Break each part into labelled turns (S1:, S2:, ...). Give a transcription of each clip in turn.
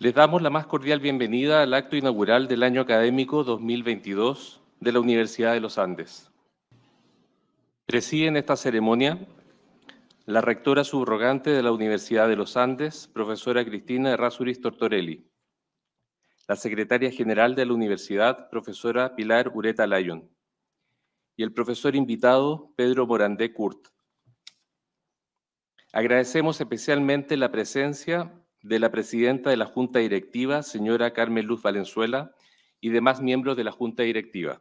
S1: Les damos la más cordial bienvenida al acto inaugural del año académico 2022 de la Universidad de los Andes. en esta ceremonia la rectora subrogante de la Universidad de los Andes, profesora Cristina Errázuriz Tortorelli, la secretaria general de la universidad, profesora Pilar Ureta Lyon, y el profesor invitado, Pedro Morandé Kurt. Agradecemos especialmente la presencia de la presidenta de la Junta Directiva, señora Carmen Luz Valenzuela, y demás miembros de la Junta Directiva,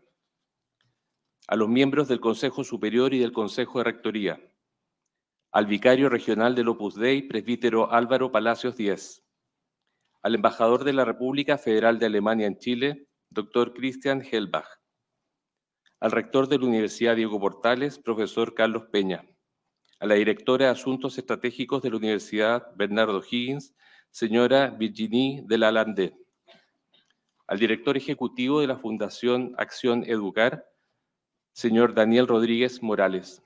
S1: a los miembros del Consejo Superior y del Consejo de Rectoría, al vicario regional del Opus Dei, presbítero Álvaro Palacios Díez, al embajador de la República Federal de Alemania en Chile, doctor Christian Helbach, al rector de la Universidad Diego Portales, profesor Carlos Peña, a la directora de Asuntos Estratégicos de la Universidad Bernardo Higgins, señora Virginie de la al director ejecutivo de la Fundación Acción Educar, señor Daniel Rodríguez Morales,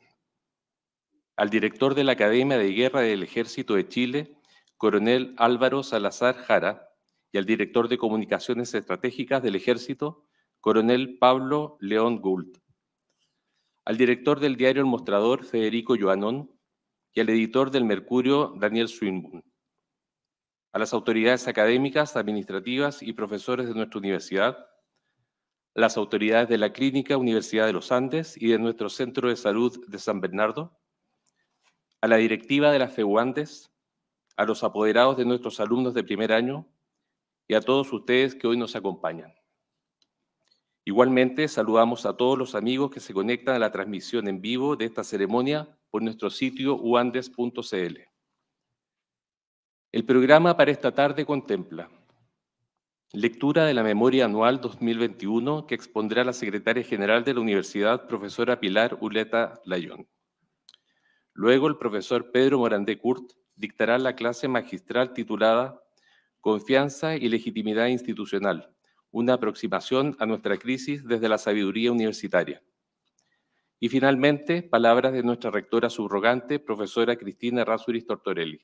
S1: al director de la Academia de Guerra del Ejército de Chile, coronel Álvaro Salazar Jara, y al director de Comunicaciones Estratégicas del Ejército, coronel Pablo León Gould al director del diario El Mostrador, Federico Joanón, y al editor del Mercurio, Daniel Swinburne, a las autoridades académicas, administrativas y profesores de nuestra universidad, las autoridades de la Clínica Universidad de los Andes y de nuestro Centro de Salud de San Bernardo, a la directiva de las FEUANDES, a los apoderados de nuestros alumnos de primer año y a todos ustedes que hoy nos acompañan. Igualmente, saludamos a todos los amigos que se conectan a la transmisión en vivo de esta ceremonia por nuestro sitio uandes.cl. El programa para esta tarde contempla lectura de la Memoria Anual 2021 que expondrá la Secretaria General de la Universidad, profesora Pilar Uleta Layón. Luego, el profesor Pedro Morandé Curt dictará la clase magistral titulada Confianza y Legitimidad Institucional, una aproximación a nuestra crisis desde la sabiduría universitaria. Y finalmente, palabras de nuestra rectora subrogante, profesora Cristina Rasuris Tortorelli.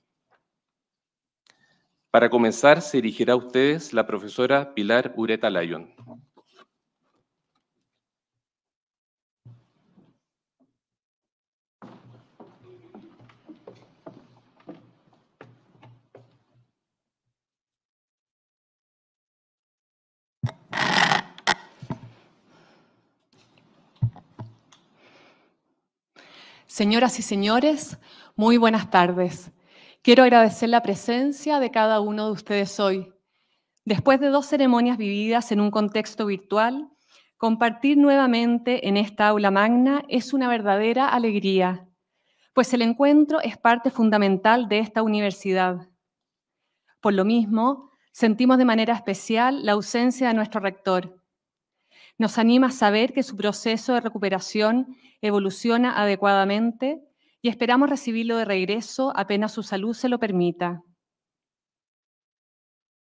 S1: Para comenzar, se dirigirá a ustedes la profesora Pilar Ureta Lyon.
S2: Señoras y señores, muy buenas tardes. Quiero agradecer la presencia de cada uno de ustedes hoy. Después de dos ceremonias vividas en un contexto virtual, compartir nuevamente en esta aula magna es una verdadera alegría, pues el encuentro es parte fundamental de esta universidad. Por lo mismo, sentimos de manera especial la ausencia de nuestro rector, nos anima a saber que su proceso de recuperación evoluciona adecuadamente y esperamos recibirlo de regreso apenas su salud se lo permita.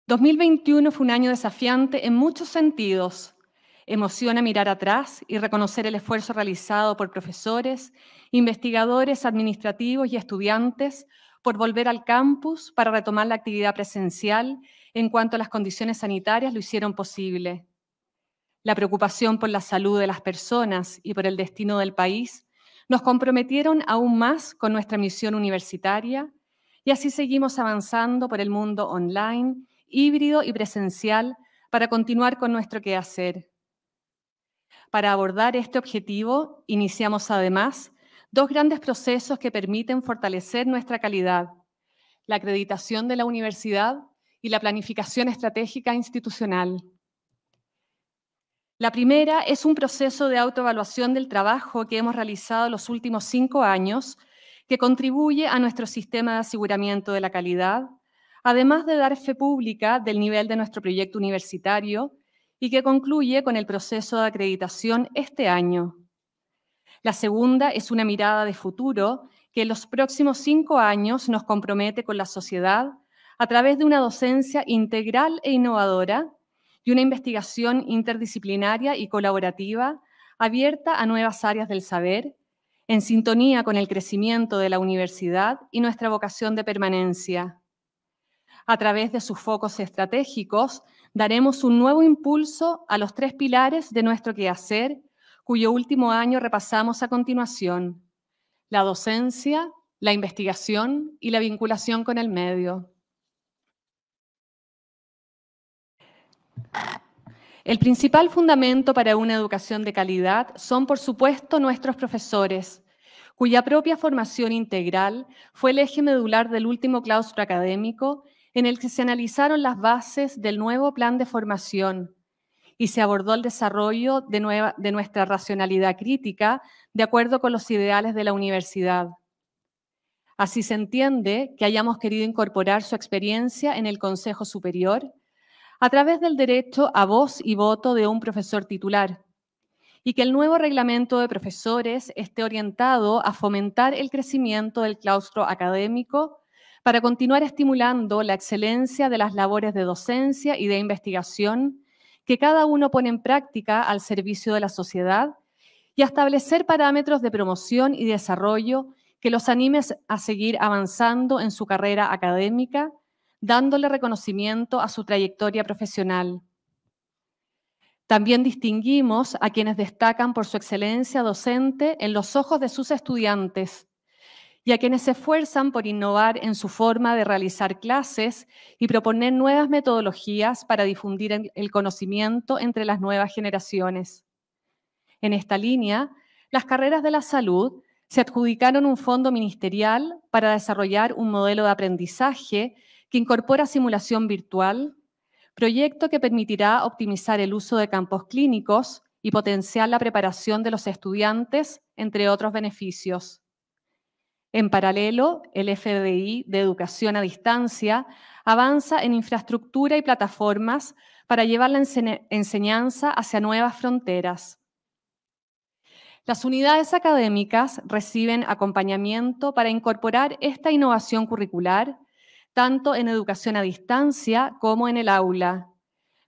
S2: 2021 fue un año desafiante en muchos sentidos. Emociona mirar atrás y reconocer el esfuerzo realizado por profesores, investigadores, administrativos y estudiantes por volver al campus para retomar la actividad presencial en cuanto a las condiciones sanitarias lo hicieron posible la preocupación por la salud de las personas y por el destino del país, nos comprometieron aún más con nuestra misión universitaria y así seguimos avanzando por el mundo online, híbrido y presencial para continuar con nuestro quehacer. Para abordar este objetivo, iniciamos además dos grandes procesos que permiten fortalecer nuestra calidad, la acreditación de la universidad y la planificación estratégica institucional. La primera es un proceso de autoevaluación del trabajo que hemos realizado los últimos cinco años, que contribuye a nuestro sistema de aseguramiento de la calidad, además de dar fe pública del nivel de nuestro proyecto universitario y que concluye con el proceso de acreditación este año. La segunda es una mirada de futuro que en los próximos cinco años nos compromete con la sociedad a través de una docencia integral e innovadora y una investigación interdisciplinaria y colaborativa abierta a nuevas áreas del saber, en sintonía con el crecimiento de la universidad y nuestra vocación de permanencia. A través de sus focos estratégicos, daremos un nuevo impulso a los tres pilares de nuestro quehacer, cuyo último año repasamos a continuación, la docencia, la investigación y la vinculación con el medio. El principal fundamento para una educación de calidad son, por supuesto, nuestros profesores, cuya propia formación integral fue el eje medular del último claustro académico en el que se analizaron las bases del nuevo plan de formación y se abordó el desarrollo de, de nuestra racionalidad crítica de acuerdo con los ideales de la universidad. Así se entiende que hayamos querido incorporar su experiencia en el Consejo Superior a través del derecho a voz y voto de un profesor titular y que el nuevo reglamento de profesores esté orientado a fomentar el crecimiento del claustro académico para continuar estimulando la excelencia de las labores de docencia y de investigación que cada uno pone en práctica al servicio de la sociedad y a establecer parámetros de promoción y desarrollo que los anime a seguir avanzando en su carrera académica dándole reconocimiento a su trayectoria profesional. También distinguimos a quienes destacan por su excelencia docente en los ojos de sus estudiantes y a quienes se esfuerzan por innovar en su forma de realizar clases y proponer nuevas metodologías para difundir el conocimiento entre las nuevas generaciones. En esta línea, las carreras de la salud se adjudicaron un fondo ministerial para desarrollar un modelo de aprendizaje que incorpora simulación virtual, proyecto que permitirá optimizar el uso de campos clínicos y potenciar la preparación de los estudiantes, entre otros beneficios. En paralelo, el FDI de Educación a Distancia avanza en infraestructura y plataformas para llevar la enseñanza hacia nuevas fronteras. Las unidades académicas reciben acompañamiento para incorporar esta innovación curricular tanto en educación a distancia como en el aula.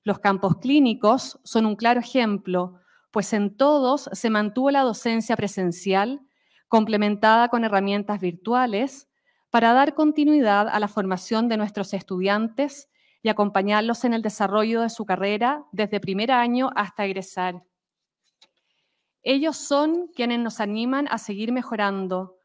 S2: Los campos clínicos son un claro ejemplo, pues en todos se mantuvo la docencia presencial, complementada con herramientas virtuales, para dar continuidad a la formación de nuestros estudiantes y acompañarlos en el desarrollo de su carrera desde primer año hasta egresar. Ellos son quienes nos animan a seguir mejorando,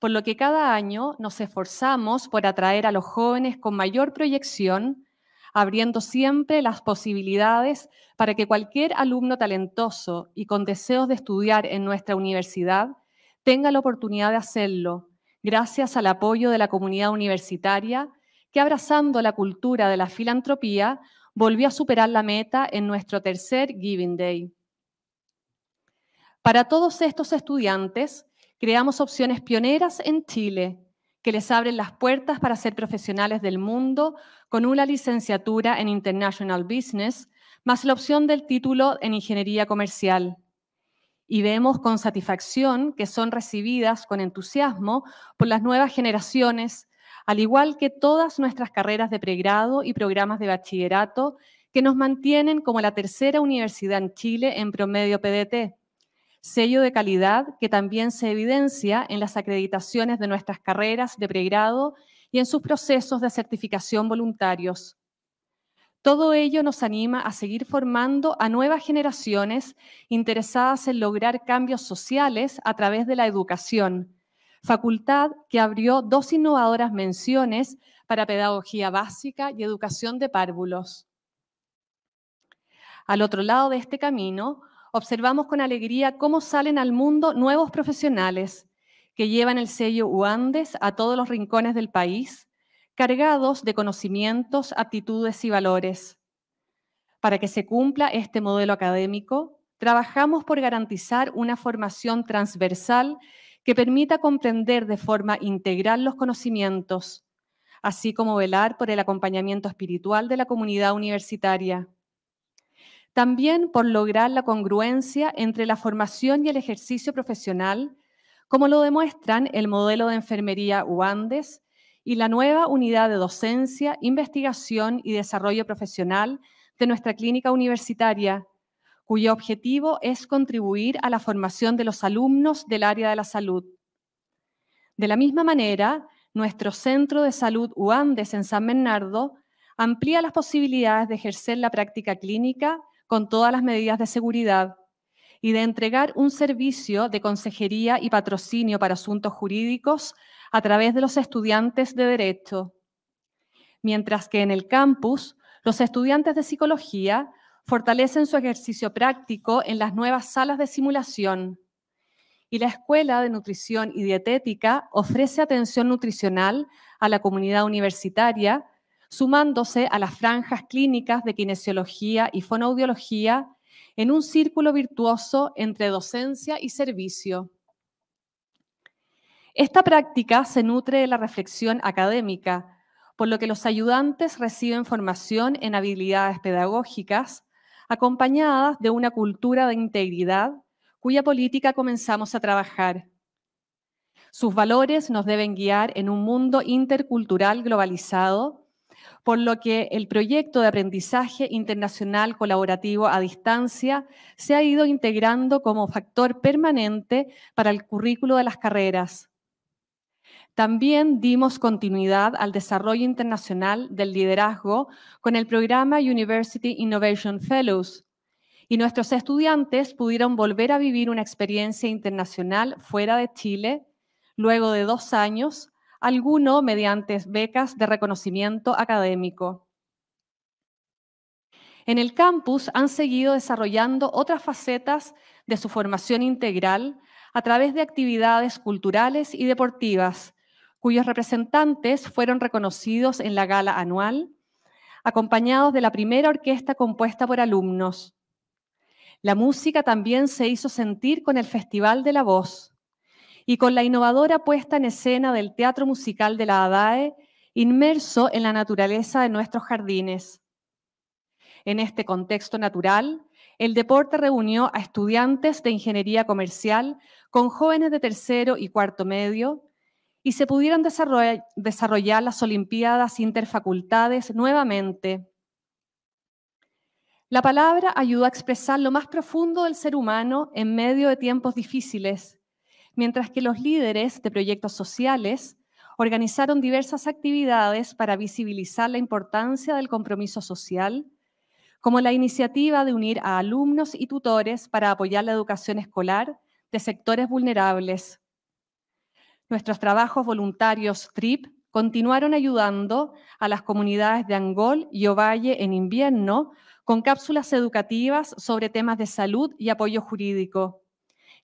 S2: por lo que cada año nos esforzamos por atraer a los jóvenes con mayor proyección, abriendo siempre las posibilidades para que cualquier alumno talentoso y con deseos de estudiar en nuestra universidad tenga la oportunidad de hacerlo, gracias al apoyo de la comunidad universitaria, que abrazando la cultura de la filantropía, volvió a superar la meta en nuestro tercer Giving Day. Para todos estos estudiantes, Creamos opciones pioneras en Chile que les abren las puertas para ser profesionales del mundo con una licenciatura en International Business, más la opción del título en Ingeniería Comercial. Y vemos con satisfacción que son recibidas con entusiasmo por las nuevas generaciones, al igual que todas nuestras carreras de pregrado y programas de bachillerato que nos mantienen como la tercera universidad en Chile en promedio PDT sello de calidad que también se evidencia en las acreditaciones de nuestras carreras de pregrado y en sus procesos de certificación voluntarios. Todo ello nos anima a seguir formando a nuevas generaciones interesadas en lograr cambios sociales a través de la educación, facultad que abrió dos innovadoras menciones para pedagogía básica y educación de párvulos. Al otro lado de este camino, observamos con alegría cómo salen al mundo nuevos profesionales que llevan el sello UANDES a todos los rincones del país, cargados de conocimientos, actitudes y valores. Para que se cumpla este modelo académico, trabajamos por garantizar una formación transversal que permita comprender de forma integral los conocimientos, así como velar por el acompañamiento espiritual de la comunidad universitaria también por lograr la congruencia entre la formación y el ejercicio profesional, como lo demuestran el modelo de enfermería UANDES y la nueva unidad de docencia, investigación y desarrollo profesional de nuestra clínica universitaria, cuyo objetivo es contribuir a la formación de los alumnos del área de la salud. De la misma manera, nuestro Centro de Salud UANDES en San Bernardo amplía las posibilidades de ejercer la práctica clínica con todas las medidas de seguridad y de entregar un servicio de consejería y patrocinio para asuntos jurídicos a través de los estudiantes de Derecho. Mientras que en el campus, los estudiantes de Psicología fortalecen su ejercicio práctico en las nuevas salas de simulación. Y la Escuela de Nutrición y Dietética ofrece atención nutricional a la comunidad universitaria sumándose a las franjas clínicas de kinesiología y fonoaudiología en un círculo virtuoso entre docencia y servicio. Esta práctica se nutre de la reflexión académica, por lo que los ayudantes reciben formación en habilidades pedagógicas, acompañadas de una cultura de integridad cuya política comenzamos a trabajar. Sus valores nos deben guiar en un mundo intercultural globalizado por lo que el proyecto de aprendizaje internacional colaborativo a distancia se ha ido integrando como factor permanente para el currículo de las carreras. También dimos continuidad al desarrollo internacional del liderazgo con el programa University Innovation Fellows, y nuestros estudiantes pudieron volver a vivir una experiencia internacional fuera de Chile luego de dos años alguno mediante becas de reconocimiento académico. En el campus han seguido desarrollando otras facetas de su formación integral a través de actividades culturales y deportivas, cuyos representantes fueron reconocidos en la gala anual, acompañados de la primera orquesta compuesta por alumnos. La música también se hizo sentir con el Festival de la Voz, y con la innovadora puesta en escena del teatro musical de la ADAE, inmerso en la naturaleza de nuestros jardines. En este contexto natural, el deporte reunió a estudiantes de ingeniería comercial con jóvenes de tercero y cuarto medio y se pudieron desarrollar las Olimpiadas interfacultades nuevamente. La palabra ayudó a expresar lo más profundo del ser humano en medio de tiempos difíciles mientras que los líderes de proyectos sociales organizaron diversas actividades para visibilizar la importancia del compromiso social, como la iniciativa de unir a alumnos y tutores para apoyar la educación escolar de sectores vulnerables. Nuestros trabajos voluntarios TRIP continuaron ayudando a las comunidades de Angol y Ovalle en invierno con cápsulas educativas sobre temas de salud y apoyo jurídico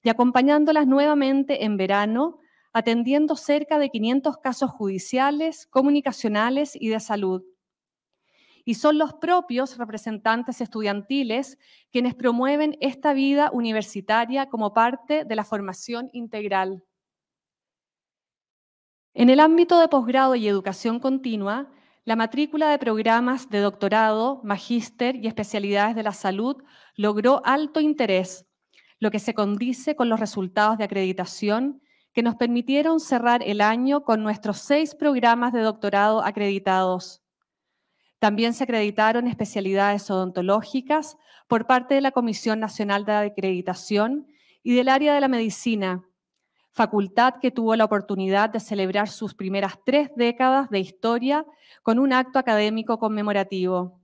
S2: y acompañándolas nuevamente en verano, atendiendo cerca de 500 casos judiciales, comunicacionales y de salud. Y son los propios representantes estudiantiles quienes promueven esta vida universitaria como parte de la formación integral. En el ámbito de posgrado y educación continua, la matrícula de programas de doctorado, magíster y especialidades de la salud logró alto interés, lo que se condice con los resultados de acreditación que nos permitieron cerrar el año con nuestros seis programas de doctorado acreditados. También se acreditaron especialidades odontológicas por parte de la Comisión Nacional de Acreditación y del área de la medicina, facultad que tuvo la oportunidad de celebrar sus primeras tres décadas de historia con un acto académico conmemorativo.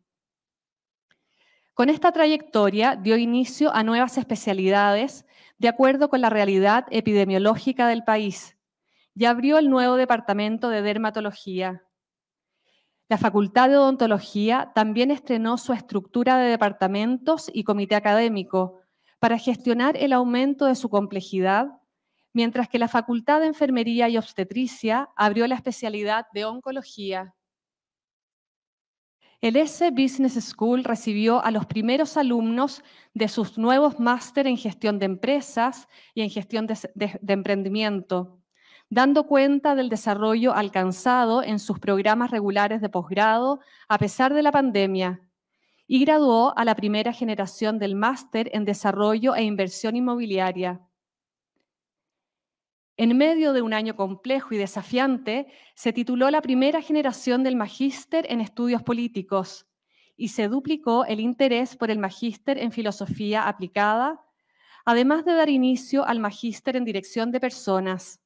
S2: Con esta trayectoria dio inicio a nuevas especialidades de acuerdo con la realidad epidemiológica del país y abrió el nuevo departamento de dermatología. La Facultad de Odontología también estrenó su estructura de departamentos y comité académico para gestionar el aumento de su complejidad, mientras que la Facultad de Enfermería y Obstetricia abrió la especialidad de oncología. El S Business School recibió a los primeros alumnos de sus nuevos máster en gestión de empresas y en gestión de emprendimiento, dando cuenta del desarrollo alcanzado en sus programas regulares de posgrado a pesar de la pandemia, y graduó a la primera generación del máster en desarrollo e inversión inmobiliaria en medio de un año complejo y desafiante, se tituló la primera generación del magíster en estudios políticos y se duplicó el interés por el magíster en filosofía aplicada, además de dar inicio al magíster en dirección de personas.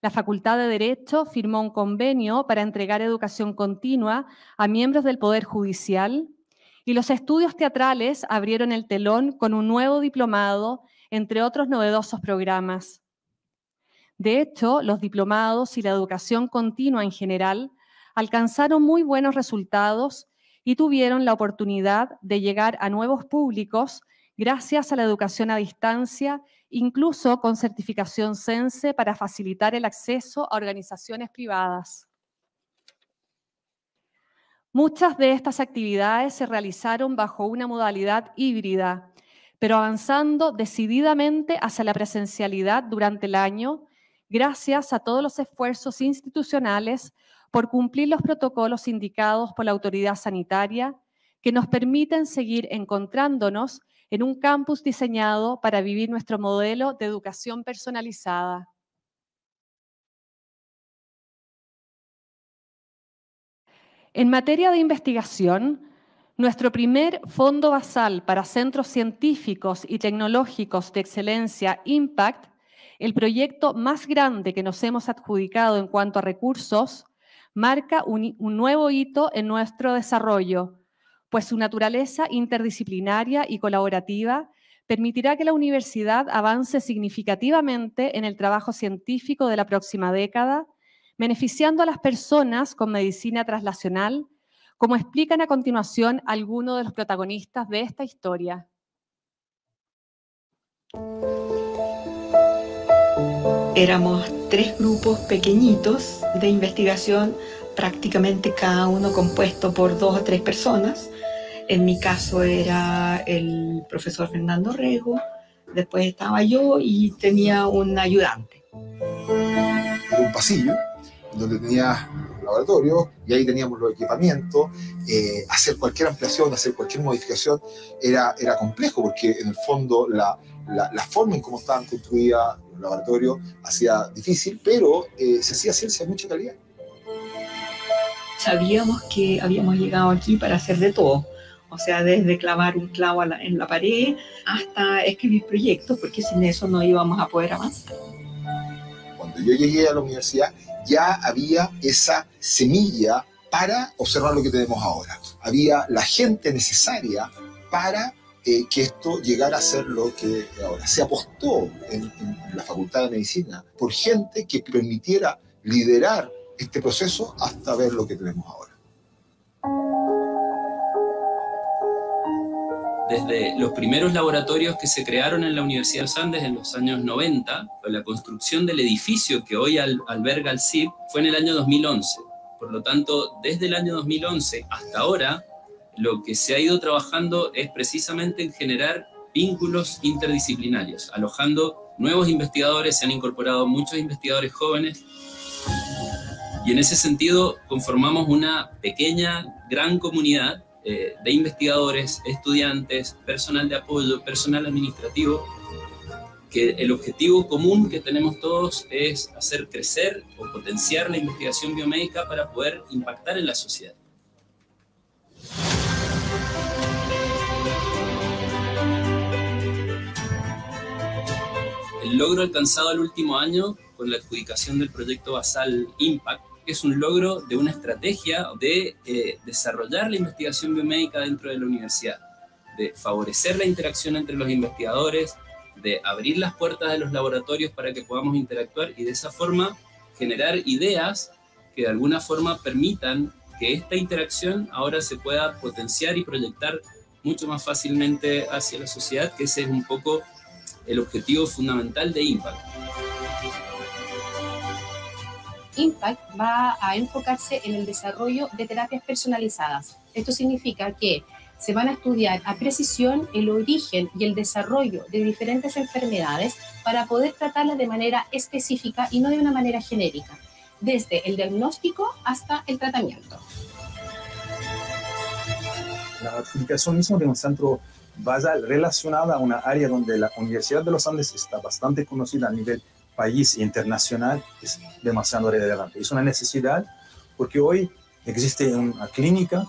S2: La Facultad de Derecho firmó un convenio para entregar educación continua a miembros del Poder Judicial y los estudios teatrales abrieron el telón con un nuevo diplomado entre otros novedosos programas. De hecho, los diplomados y la educación continua en general alcanzaron muy buenos resultados y tuvieron la oportunidad de llegar a nuevos públicos gracias a la educación a distancia, incluso con certificación CENSE para facilitar el acceso a organizaciones privadas. Muchas de estas actividades se realizaron bajo una modalidad híbrida, pero avanzando decididamente hacia la presencialidad durante el año, gracias a todos los esfuerzos institucionales por cumplir los protocolos indicados por la autoridad sanitaria que nos permiten seguir encontrándonos en un campus diseñado para vivir nuestro modelo de educación personalizada. En materia de investigación, nuestro primer fondo basal para centros científicos y tecnológicos de excelencia Impact, el proyecto más grande que nos hemos adjudicado en cuanto a recursos, marca un, nuevo hito en nuestro desarrollo, pues su naturaleza interdisciplinaria y colaborativa permitirá que la universidad avance significativamente en el trabajo científico de la próxima década, beneficiando a las personas con medicina traslacional, como explican a continuación algunos de los protagonistas de esta historia.
S3: Éramos tres grupos pequeñitos de investigación, prácticamente cada uno compuesto por dos o tres personas. En mi caso era el profesor Fernando Rego, después estaba yo y tenía un ayudante.
S4: un pasillo donde tenía laboratorio, y ahí teníamos los equipamientos. Eh, hacer cualquier ampliación, hacer cualquier modificación era, era complejo, porque en el fondo la, la, forma en cómo estaban construidas los laboratorios hacía difícil, pero eh, se hacía ciencia de mucha calidad.
S2: Sabíamos
S3: que habíamos llegado aquí para hacer de todo, o sea, desde clavar un clavo en la pared hasta escribir proyectos, porque sin eso no íbamos a poder avanzar.
S4: Cuando yo llegué a la universidad, ya había esa semilla para observar lo que tenemos ahora. Había la gente necesaria para eh, que esto llegara a ser lo que ahora. Se apostó en, la Facultad de Medicina por gente que permitiera liderar este proceso hasta ver lo que tenemos ahora desde
S5: los primeros laboratorios que se crearon en la Universidad de los Andes en los años 90, la construcción del edificio que hoy alberga el CIP fue en el año 2011. Por lo tanto, desde el año 2011 hasta ahora, lo que se ha ido trabajando es precisamente en generar vínculos interdisciplinarios, alojando nuevos investigadores, se han incorporado muchos investigadores jóvenes. Y en ese sentido conformamos una pequeña, gran comunidad eh, de investigadores, estudiantes, personal de apoyo, personal administrativo, que el objetivo común que tenemos todos es hacer crecer o potenciar la investigación biomédica para poder impactar en la sociedad. El logro alcanzado el último año con la adjudicación del proyecto Basal Impact que es un logro de una estrategia de eh, desarrollar la investigación biomédica dentro de la universidad, de favorecer la interacción entre los investigadores, de abrir las puertas de los laboratorios para que podamos interactuar y de esa forma generar ideas que de alguna forma permitan que esta interacción ahora se pueda potenciar y proyectar mucho más fácilmente hacia la sociedad, que ese es un poco el objetivo fundamental de Impact.
S3: Impact va a enfocarse en el desarrollo de terapias personalizadas. Esto significa que se van a estudiar a precisión el origen y el desarrollo de diferentes enfermedades para poder tratarlas de manera específica y no de una manera genérica, desde el diagnóstico hasta el tratamiento.
S4: La adjudicación mismo de un centro vaya relacionada a una área donde la Universidad de los Andes está bastante conocida a nivel país internacional es demasiado relevante. Es una necesidad porque hoy existe una clínica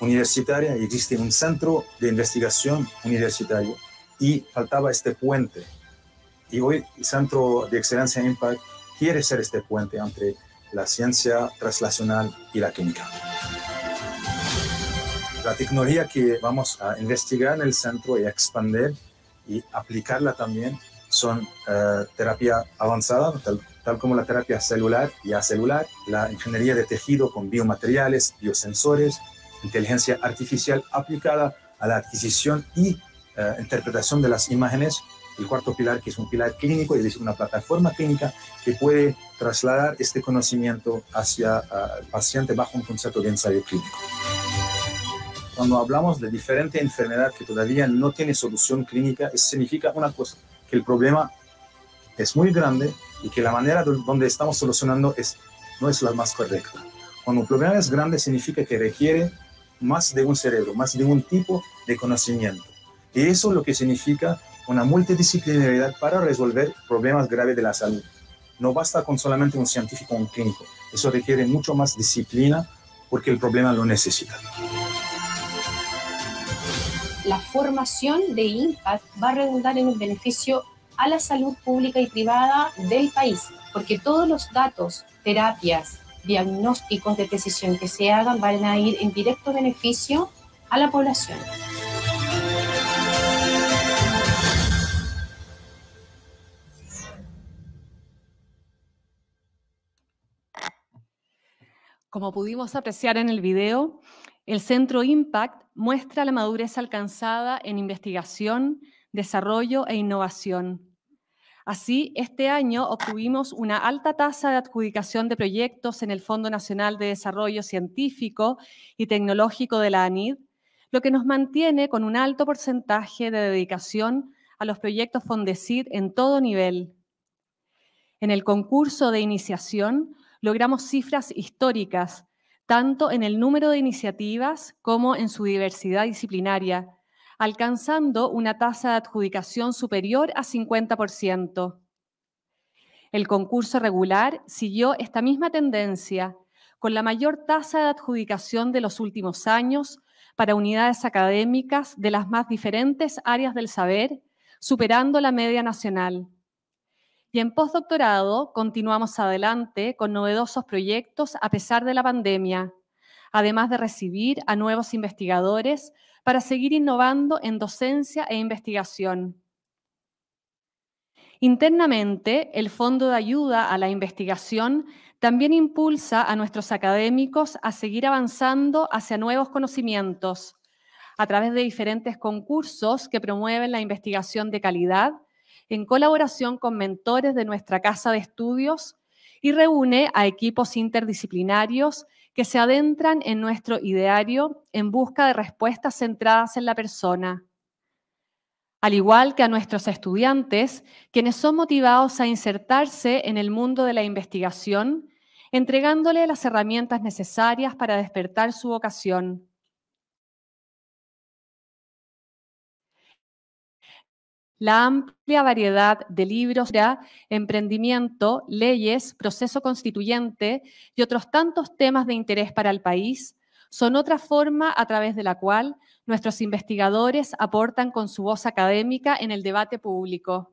S4: universitaria, y existe un centro de investigación universitario y faltaba este puente. Y hoy el Centro de Excelencia Impact quiere ser este puente entre la ciencia translacional y la química. La tecnología que vamos a investigar en el centro y a expandir y aplicarla también son eh, terapia avanzada, tal, como la terapia celular y acelular, la ingeniería de tejido con biomateriales, biosensores, inteligencia artificial aplicada a la adquisición y eh, interpretación de las imágenes. El cuarto pilar, que es un pilar clínico, es decir, una plataforma clínica que puede trasladar este conocimiento hacia el paciente bajo un concepto de ensayo clínico cuando hablamos de diferente enfermedad que todavía no tiene solución clínica, significa una cosa que el problema es muy grande y que la manera donde estamos solucionando es, no es la más correcta. Cuando un problema es grande significa que requiere más de un cerebro, más de un tipo de conocimiento. Y eso es lo que significa una multidisciplinaridad para resolver problemas graves de la salud. No basta con solamente un científico o un clínico. Eso requiere mucho más disciplina porque el problema lo necesita
S3: la formación de Impact va a redundar en un beneficio a la salud pública y privada del país, porque todos los datos, terapias, diagnósticos de precisión que se hagan van a ir en directo beneficio a la población.
S2: Como pudimos apreciar en el video, el Centro Impact muestra la madurez alcanzada en investigación, desarrollo e innovación. Así, este año obtuvimos una alta tasa de adjudicación de proyectos en el Fondo Nacional de Desarrollo Científico y Tecnológico de la ANID, lo que nos mantiene con un alto porcentaje de dedicación a los proyectos FONDECID en todo nivel. En el concurso de iniciación logramos cifras históricas tanto en el número de iniciativas como en su diversidad disciplinaria, alcanzando una tasa de adjudicación superior a 50%. El concurso regular siguió esta misma tendencia, con la mayor tasa de adjudicación de los últimos años para unidades académicas de las más diferentes áreas del saber, superando la media nacional. Y en postdoctorado continuamos adelante con novedosos proyectos a pesar de la pandemia, además de recibir a nuevos investigadores para seguir innovando en docencia e investigación. Internamente, el Fondo de Ayuda a la Investigación también impulsa a nuestros académicos a seguir avanzando hacia nuevos conocimientos a través de diferentes concursos que promueven la investigación de calidad en colaboración con mentores de nuestra casa de estudios y reúne a equipos interdisciplinarios que se adentran en nuestro ideario en busca de respuestas centradas en la persona. Al igual que a nuestros estudiantes, quienes son motivados a insertarse en el mundo de la investigación, entregándole las herramientas necesarias para despertar su vocación La amplia variedad de libros emprendimiento, leyes, proceso constituyente y otros tantos temas de interés para el país son otra forma a través de la cual nuestros investigadores aportan con su voz académica en el debate público.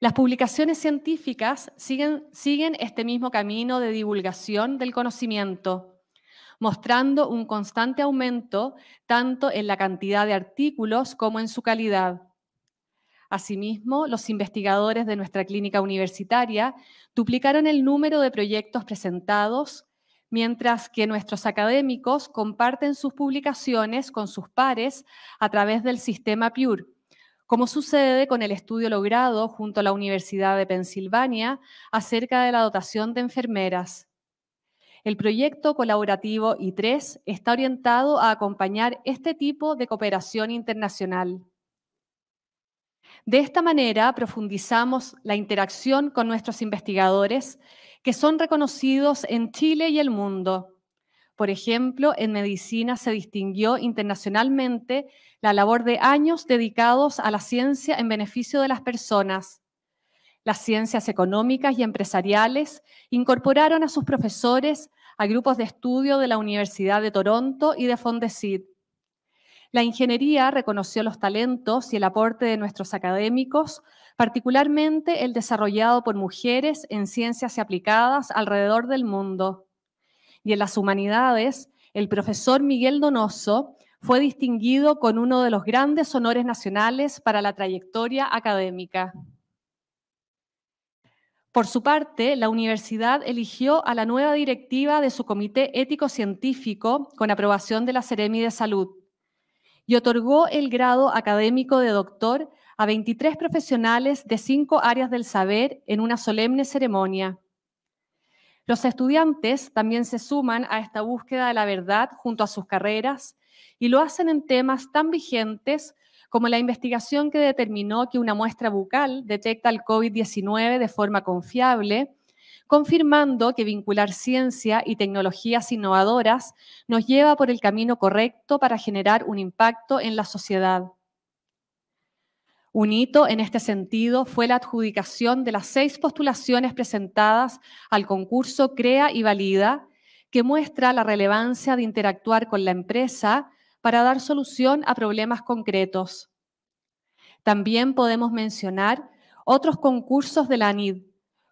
S2: Las publicaciones científicas siguen este mismo camino de divulgación del conocimiento mostrando un constante aumento tanto en la cantidad de artículos como en su calidad. Asimismo, los investigadores de nuestra clínica universitaria duplicaron el número de proyectos presentados, mientras que nuestros académicos comparten sus publicaciones con sus pares a través del sistema PURE, como sucede con el estudio logrado junto a la Universidad de Pensilvania acerca de la dotación de enfermeras. El proyecto colaborativo I3 está orientado a acompañar este tipo de cooperación internacional. De esta manera profundizamos la interacción con nuestros investigadores que son reconocidos en Chile y el mundo. Por ejemplo, en medicina se distinguió internacionalmente la labor de años dedicados a la ciencia en beneficio de las personas las ciencias económicas y empresariales incorporaron a sus profesores a grupos de estudio de la Universidad de Toronto y de Fondesit. La ingeniería reconoció los talentos y el aporte de nuestros académicos, particularmente el desarrollado por mujeres en ciencias aplicadas alrededor del mundo. Y en las humanidades, el profesor Miguel Donoso fue distinguido con uno de los grandes honores nacionales para la trayectoria académica. Por su parte, la universidad eligió a la nueva directiva de su comité ético-científico con aprobación de la Seremi de Salud y otorgó el grado académico de doctor a 23 profesionales de cinco áreas del saber en una solemne ceremonia. Los estudiantes también se suman a esta búsqueda de la verdad junto a sus carreras y lo hacen en temas tan vigentes como la investigación que determinó que una muestra bucal detecta el COVID-19 de forma confiable, confirmando que vincular ciencia y tecnologías innovadoras nos lleva por el camino correcto para generar un impacto en la sociedad. Un hito en este sentido fue la adjudicación de las seis postulaciones presentadas al concurso Crea y Valida, que muestra la relevancia de interactuar con la empresa para dar solución a problemas concretos. También podemos mencionar otros concursos de la ANID,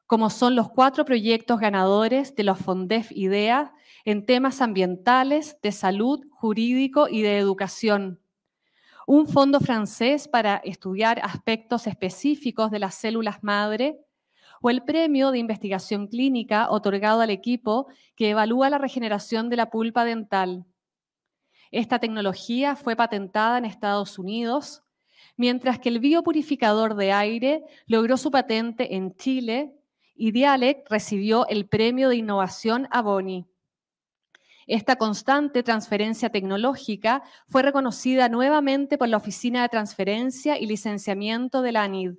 S2: como son los cuatro proyectos ganadores de los FONDEF IDEA en temas ambientales, de salud, jurídico y de educación. Un fondo francés para estudiar aspectos específicos de las células madre, o el premio de investigación clínica otorgado al equipo que evalúa la regeneración de la pulpa dental. Esta tecnología fue patentada en Estados Unidos, mientras que el biopurificador de aire logró su patente en Chile y Dialec recibió el Premio de Innovación Boni. Esta constante transferencia tecnológica fue reconocida nuevamente por la Oficina de Transferencia y Licenciamiento de la ANID.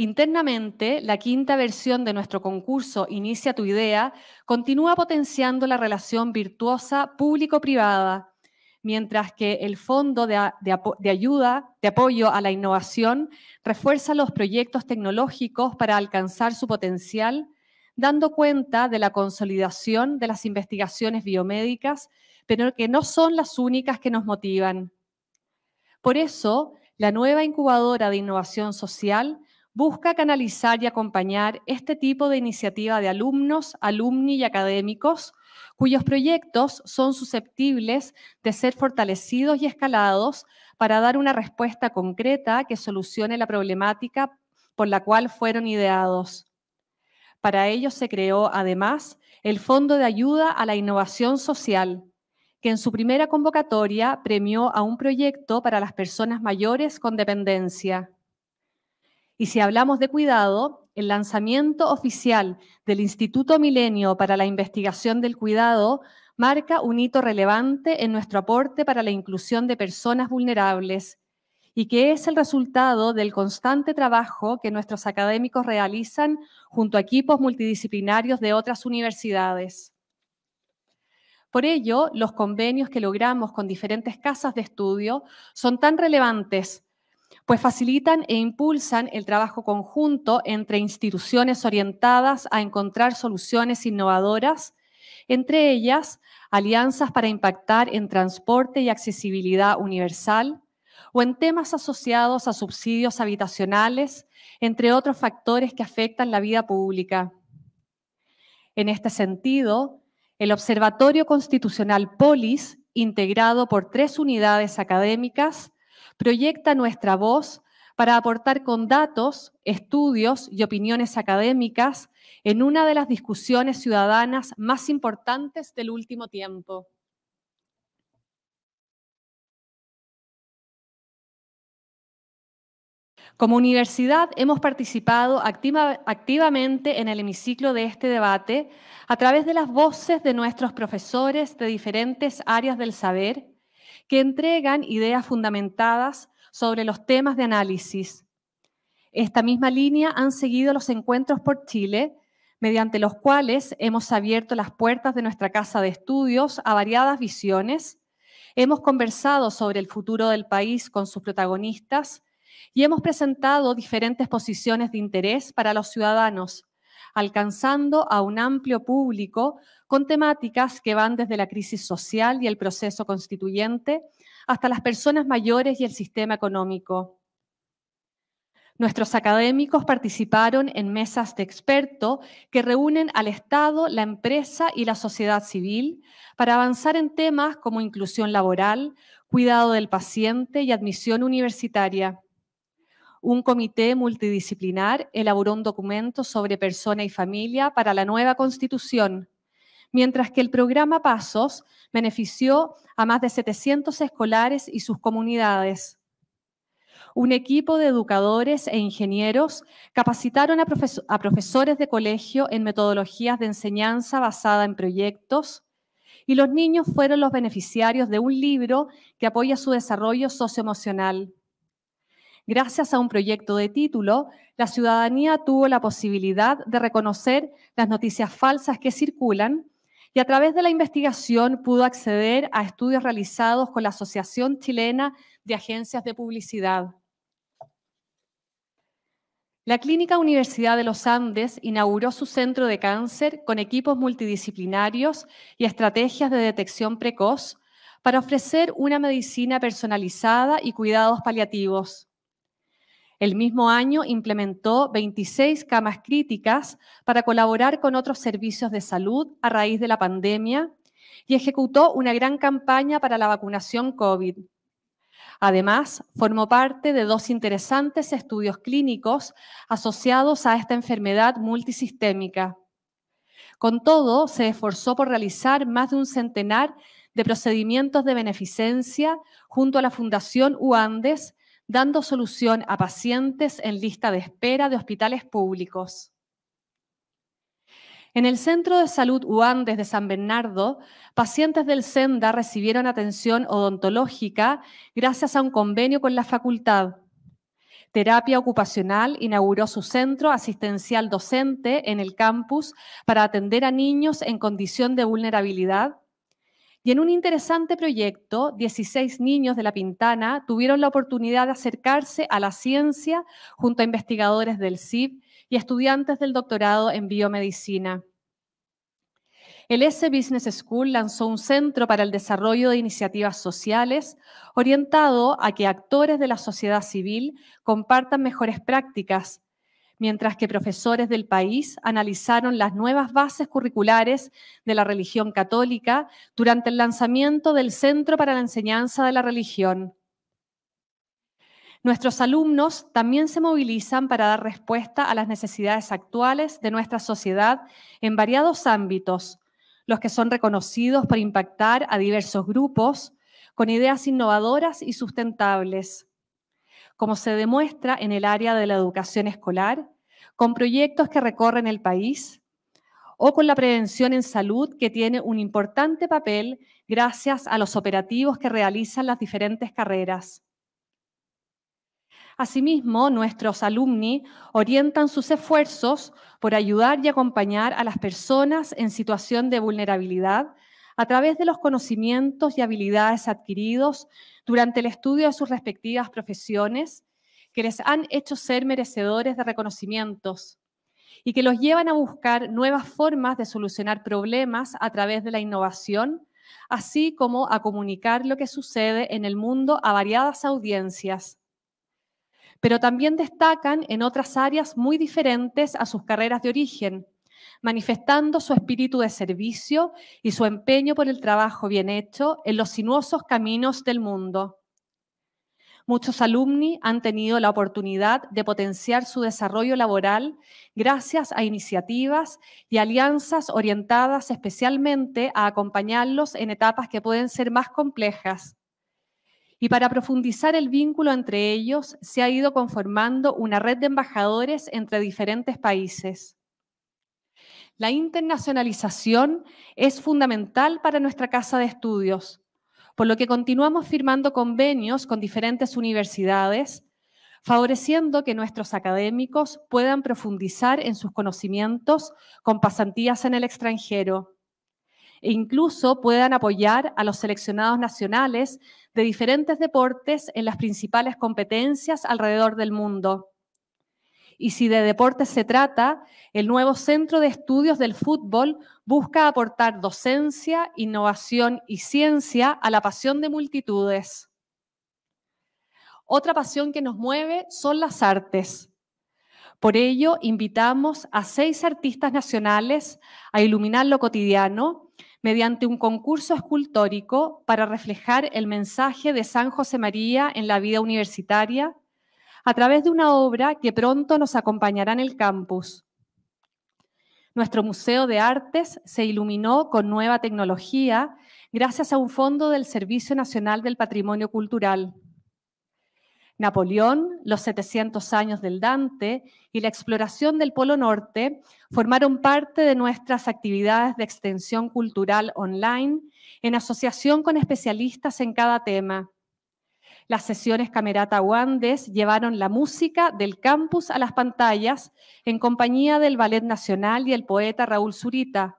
S2: Internamente, la quinta versión de nuestro concurso Inicia tu idea continúa potenciando la relación virtuosa público-privada, mientras que el Fondo de, Ayuda, de Apoyo a la Innovación, refuerza los proyectos tecnológicos para alcanzar su potencial, dando cuenta de la consolidación de las investigaciones biomédicas, pero que no son las únicas que nos motivan. Por eso, la nueva incubadora de innovación social busca canalizar y acompañar este tipo de iniciativa de alumnos, alumni y académicos cuyos proyectos son susceptibles de ser fortalecidos y escalados para dar una respuesta concreta que solucione la problemática por la cual fueron ideados. Para ello se creó, además, el Fondo de Ayuda a la Innovación Social, que en su primera convocatoria premió a un proyecto para las personas mayores con dependencia. Y si hablamos de cuidado, el lanzamiento oficial del Instituto Milenio para la Investigación del Cuidado marca un hito relevante en nuestro aporte para la inclusión de personas vulnerables y que es el resultado del constante trabajo que nuestros académicos realizan junto a equipos multidisciplinarios de otras universidades. Por ello, los convenios que logramos con diferentes casas de estudio son tan relevantes pues facilitan e impulsan el trabajo conjunto entre instituciones orientadas a encontrar soluciones innovadoras, entre ellas alianzas para impactar en transporte y accesibilidad universal o en temas asociados a subsidios habitacionales, entre otros factores que afectan la vida pública. En este sentido, el Observatorio Constitucional Polis, integrado por tres unidades académicas, proyecta nuestra voz para aportar con datos, estudios y opiniones académicas en una de las discusiones ciudadanas más importantes del último tiempo. Como universidad hemos participado activamente en el hemiciclo de este debate a través de las voces de nuestros profesores de diferentes áreas del saber que entregan ideas fundamentadas sobre los temas de análisis. Esta misma línea han seguido los encuentros por Chile, mediante los cuales hemos abierto las puertas de nuestra casa de estudios a variadas visiones, hemos conversado sobre el futuro del país con sus protagonistas y hemos presentado diferentes posiciones de interés para los ciudadanos, alcanzando a un amplio público con temáticas que van desde la crisis social y el proceso constituyente hasta las personas mayores y el sistema económico. Nuestros académicos participaron en mesas de experto que reúnen al Estado, la empresa y la sociedad civil para avanzar en temas como inclusión laboral, cuidado del paciente y admisión universitaria. Un comité multidisciplinar elaboró un documento sobre persona y familia para la nueva constitución, mientras que el programa Pasos benefició a más de 700 escolares y sus comunidades. Un equipo de educadores e ingenieros capacitaron a, profesores de colegio en metodologías de enseñanza basada en proyectos, y los niños fueron los beneficiarios de un libro que apoya su desarrollo socioemocional. Gracias a un proyecto de título, la ciudadanía tuvo la posibilidad de reconocer las noticias falsas que circulan y a través de la investigación pudo acceder a estudios realizados con la Asociación Chilena de Agencias de Publicidad. La Clínica Universidad de los Andes inauguró su centro de cáncer con equipos multidisciplinarios y estrategias de detección precoz para ofrecer una medicina personalizada y cuidados paliativos. El mismo año implementó 26 camas críticas para colaborar con otros servicios de salud a raíz de la pandemia y ejecutó una gran campaña para la vacunación COVID. Además, formó parte de dos interesantes estudios clínicos asociados a esta enfermedad multisistémica. Con todo, se esforzó por realizar más de un centenar de procedimientos de beneficencia junto a la Fundación UANDES dando solución a pacientes en lista de espera de hospitales públicos. En el Centro de Salud Uandes de San Bernardo, pacientes del SENDA recibieron atención odontológica gracias a un convenio con la facultad. Terapia Ocupacional inauguró su centro asistencial docente en el campus para atender a niños en condición de vulnerabilidad y en un interesante proyecto, 16 niños de La Pintana tuvieron la oportunidad de acercarse a la ciencia junto a investigadores del CIB y estudiantes del doctorado en biomedicina. El S Business School lanzó un centro para el desarrollo de iniciativas sociales orientado a que actores de la sociedad civil compartan mejores prácticas mientras que profesores del país analizaron las nuevas bases curriculares de la religión católica durante el lanzamiento del Centro para la Enseñanza de la Religión. Nuestros alumnos también se movilizan para dar respuesta a las necesidades actuales de nuestra sociedad en variados ámbitos, los que son reconocidos por impactar a diversos grupos con ideas innovadoras y sustentables como se demuestra en el área de la educación escolar, con proyectos que recorren el país o con la prevención en salud, que tiene un importante papel gracias a los operativos que realizan las diferentes carreras. Asimismo, nuestros alumni orientan sus esfuerzos por ayudar y acompañar a las personas en situación de vulnerabilidad a través de los conocimientos y habilidades adquiridos durante el estudio de sus respectivas profesiones, que les han hecho ser merecedores de reconocimientos y que los llevan a buscar nuevas formas de solucionar problemas a través de la innovación, así como a comunicar lo que sucede en el mundo a variadas audiencias. Pero también destacan en otras áreas muy diferentes a sus carreras de origen, manifestando su espíritu de servicio y su empeño por el trabajo bien hecho en los sinuosos caminos del mundo. Muchos alumni han tenido la oportunidad de potenciar su desarrollo laboral gracias a iniciativas y alianzas orientadas especialmente a acompañarlos en etapas que pueden ser más complejas. Y para profundizar el vínculo entre ellos, se ha ido conformando una red de embajadores entre diferentes países. La internacionalización es fundamental para nuestra casa de estudios, por lo que continuamos firmando convenios con diferentes universidades, favoreciendo que nuestros académicos puedan profundizar en sus conocimientos con pasantías en el extranjero e incluso puedan apoyar a los seleccionados nacionales de diferentes deportes en las principales competencias alrededor del mundo. Y si de deportes se trata, el nuevo Centro de Estudios del Fútbol busca aportar docencia, innovación y ciencia a la pasión de multitudes. Otra pasión que nos mueve son las artes. Por ello, invitamos a seis artistas nacionales a iluminar lo cotidiano mediante un concurso escultórico para reflejar el mensaje de San José María en la vida universitaria, a través de una obra que pronto nos acompañará en el campus. Nuestro Museo de Artes se iluminó con nueva tecnología gracias a un fondo del Servicio Nacional del Patrimonio Cultural. Napoleón, los 700 años del Dante y la exploración del Polo Norte formaron parte de nuestras actividades de extensión cultural online en asociación con especialistas en cada tema. Las sesiones Camerata Guandes llevaron la música del campus a las pantallas en compañía del Ballet Nacional y el poeta Raúl Zurita,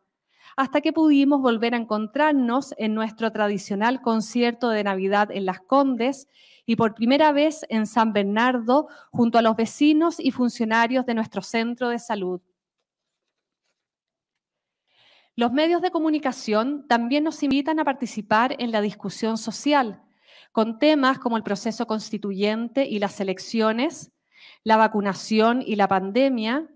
S2: hasta que pudimos volver a encontrarnos en nuestro tradicional concierto de Navidad en Las Condes y por primera vez en San Bernardo junto a los vecinos y funcionarios de nuestro centro de salud. Los medios de comunicación también nos invitan a participar en la discusión social, con temas como el proceso constituyente y las elecciones, la vacunación y la pandemia,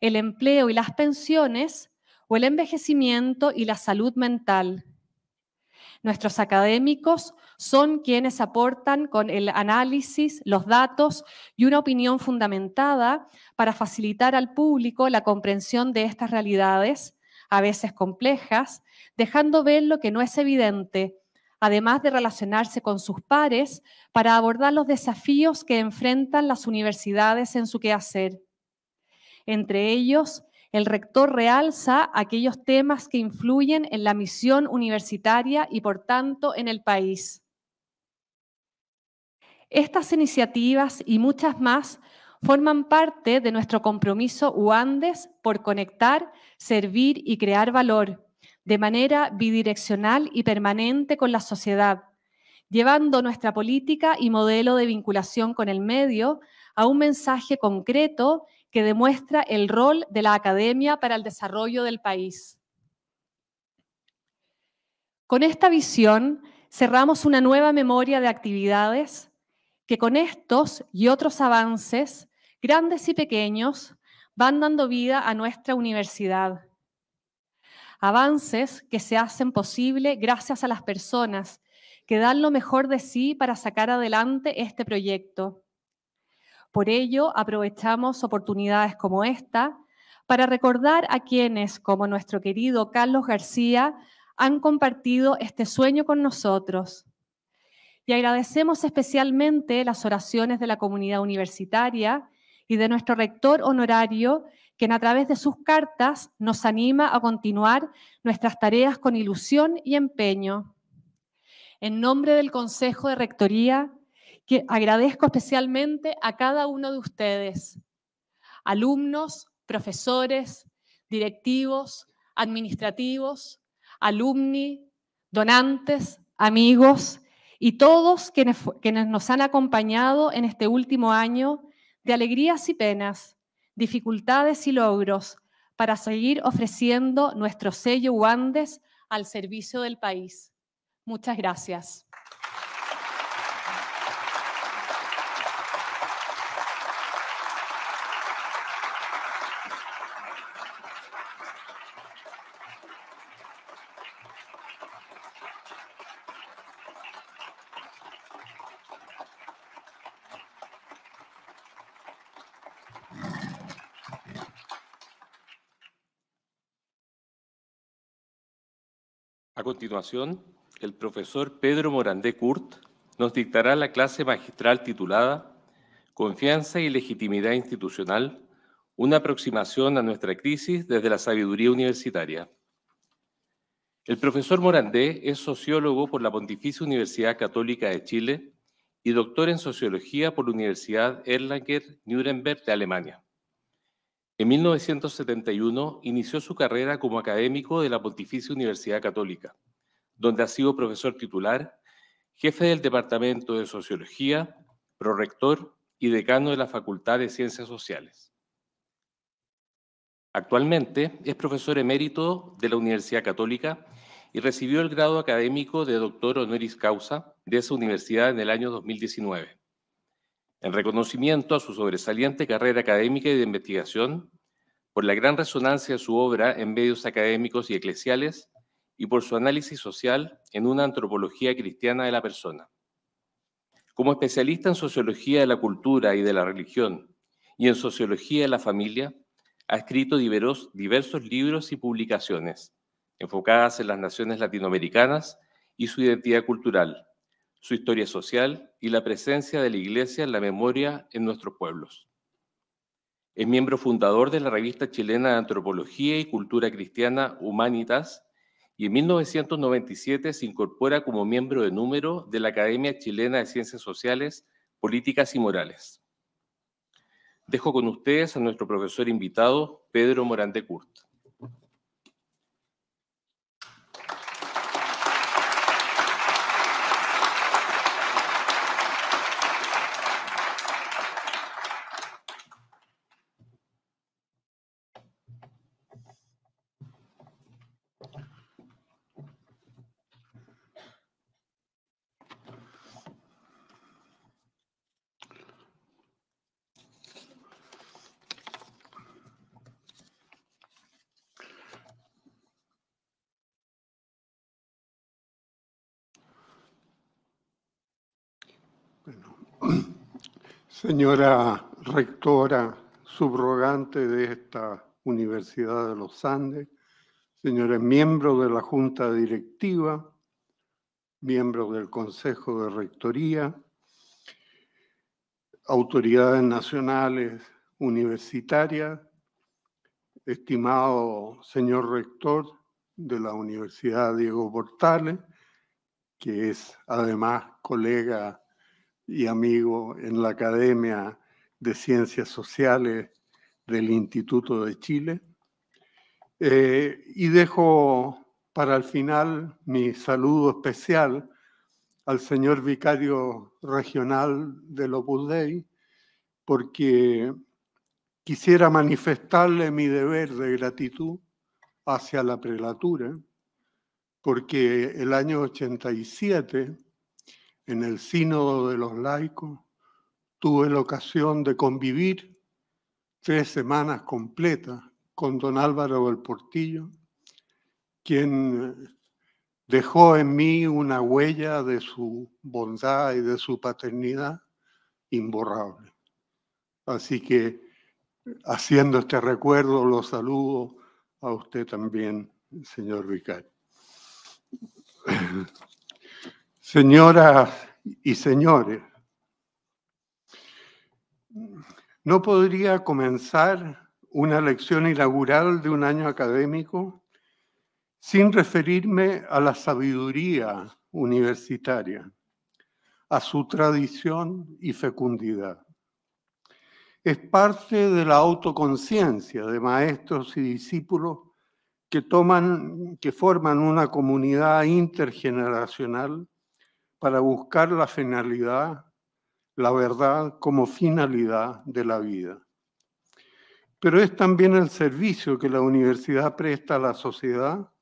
S2: el empleo y las pensiones o el envejecimiento y la salud mental. Nuestros académicos son quienes aportan con el análisis, los datos y una opinión fundamentada para facilitar al público la comprensión de estas realidades, a veces complejas, dejando ver lo que no es evidente además de relacionarse con sus pares, para abordar los desafíos que enfrentan las universidades en su quehacer. Entre ellos, el rector realza aquellos temas que influyen en la misión universitaria y, por tanto, en el país. Estas iniciativas y muchas más forman parte de nuestro compromiso UANDES por conectar, servir y crear valor de manera bidireccional y permanente con la sociedad, llevando nuestra política y modelo de vinculación con el medio a un mensaje concreto que demuestra el rol de la academia para el desarrollo del país. Con esta visión cerramos una nueva memoria de actividades que con estos y otros avances, grandes y pequeños, van dando vida a nuestra universidad avances que se hacen posible gracias a las personas que dan lo mejor de sí para sacar adelante este proyecto. Por ello, aprovechamos oportunidades como esta para recordar a quienes, como nuestro querido Carlos García, han compartido este sueño con nosotros. Y agradecemos especialmente las oraciones de la comunidad universitaria y de nuestro rector honorario, quien a través de sus cartas nos anima a continuar nuestras tareas con ilusión y empeño. En nombre del Consejo de Rectoría, que agradezco especialmente a cada uno de ustedes, alumnos, profesores, directivos, administrativos, alumni, donantes, amigos y todos quienes nos han acompañado en este último año de alegrías y penas dificultades y logros para seguir ofreciendo nuestro sello Guandes al servicio del país. Muchas gracias.
S1: continuación, el profesor Pedro Morandé Kurt nos dictará la clase magistral titulada Confianza y legitimidad institucional, una aproximación a nuestra crisis desde la sabiduría universitaria. El profesor Morandé es sociólogo por la Pontificia Universidad Católica de Chile y doctor en sociología por la Universidad Erlanger-Nuremberg de Alemania. En 1971 inició su carrera como académico de la Pontificia Universidad Católica, donde ha sido profesor titular, jefe del Departamento de Sociología, prorector y decano de la Facultad de Ciencias Sociales. Actualmente es profesor emérito de la Universidad Católica y recibió el grado académico de doctor honoris causa de esa universidad en el año 2019 en reconocimiento a su sobresaliente carrera académica y de investigación, por la gran resonancia de su obra en medios académicos y eclesiales y por su análisis social en una antropología cristiana de la persona. Como especialista en sociología de la cultura y de la religión y en sociología de la familia, ha escrito diversos, libros y publicaciones enfocadas en las naciones latinoamericanas y su identidad cultural, su historia social y la presencia de la Iglesia en la memoria en nuestros pueblos. Es miembro fundador de la revista chilena de Antropología y Cultura Cristiana Humanitas y en 1997 se incorpora como miembro de número de la Academia Chilena de Ciencias Sociales, Políticas y Morales. Dejo con ustedes a nuestro profesor invitado, Pedro Morante Curt.
S6: Señora rectora subrogante de esta Universidad de los Andes, señores miembros de la Junta Directiva, miembros del Consejo de Rectoría, autoridades nacionales universitarias, estimado señor rector de la Universidad Diego Portales, que es además colega y amigo en la Academia de Ciencias Sociales del Instituto de Chile. Eh, y dejo para el final mi saludo especial al señor vicario regional de Opus Dei, porque quisiera manifestarle mi deber de gratitud hacia la prelatura, porque el año 87 en el sínodo de los laicos, tuve la ocasión de convivir tres semanas completas con don Álvaro del Portillo, quien eh, dejó en mí una huella de su bondad y de su paternidad imborrable. Así que haciendo este recuerdo, lo saludo a usted también, señor vicario. Señoras y señores, no podría comenzar una lección inaugural de un año académico sin referirme a la sabiduría universitaria, a su tradición y fecundidad. Es parte de la autoconciencia de maestros y discípulos que toman, que forman una comunidad intergeneracional para buscar la finalidad, la verdad como finalidad de la vida. Pero es también el servicio que la universidad presta a la sociedad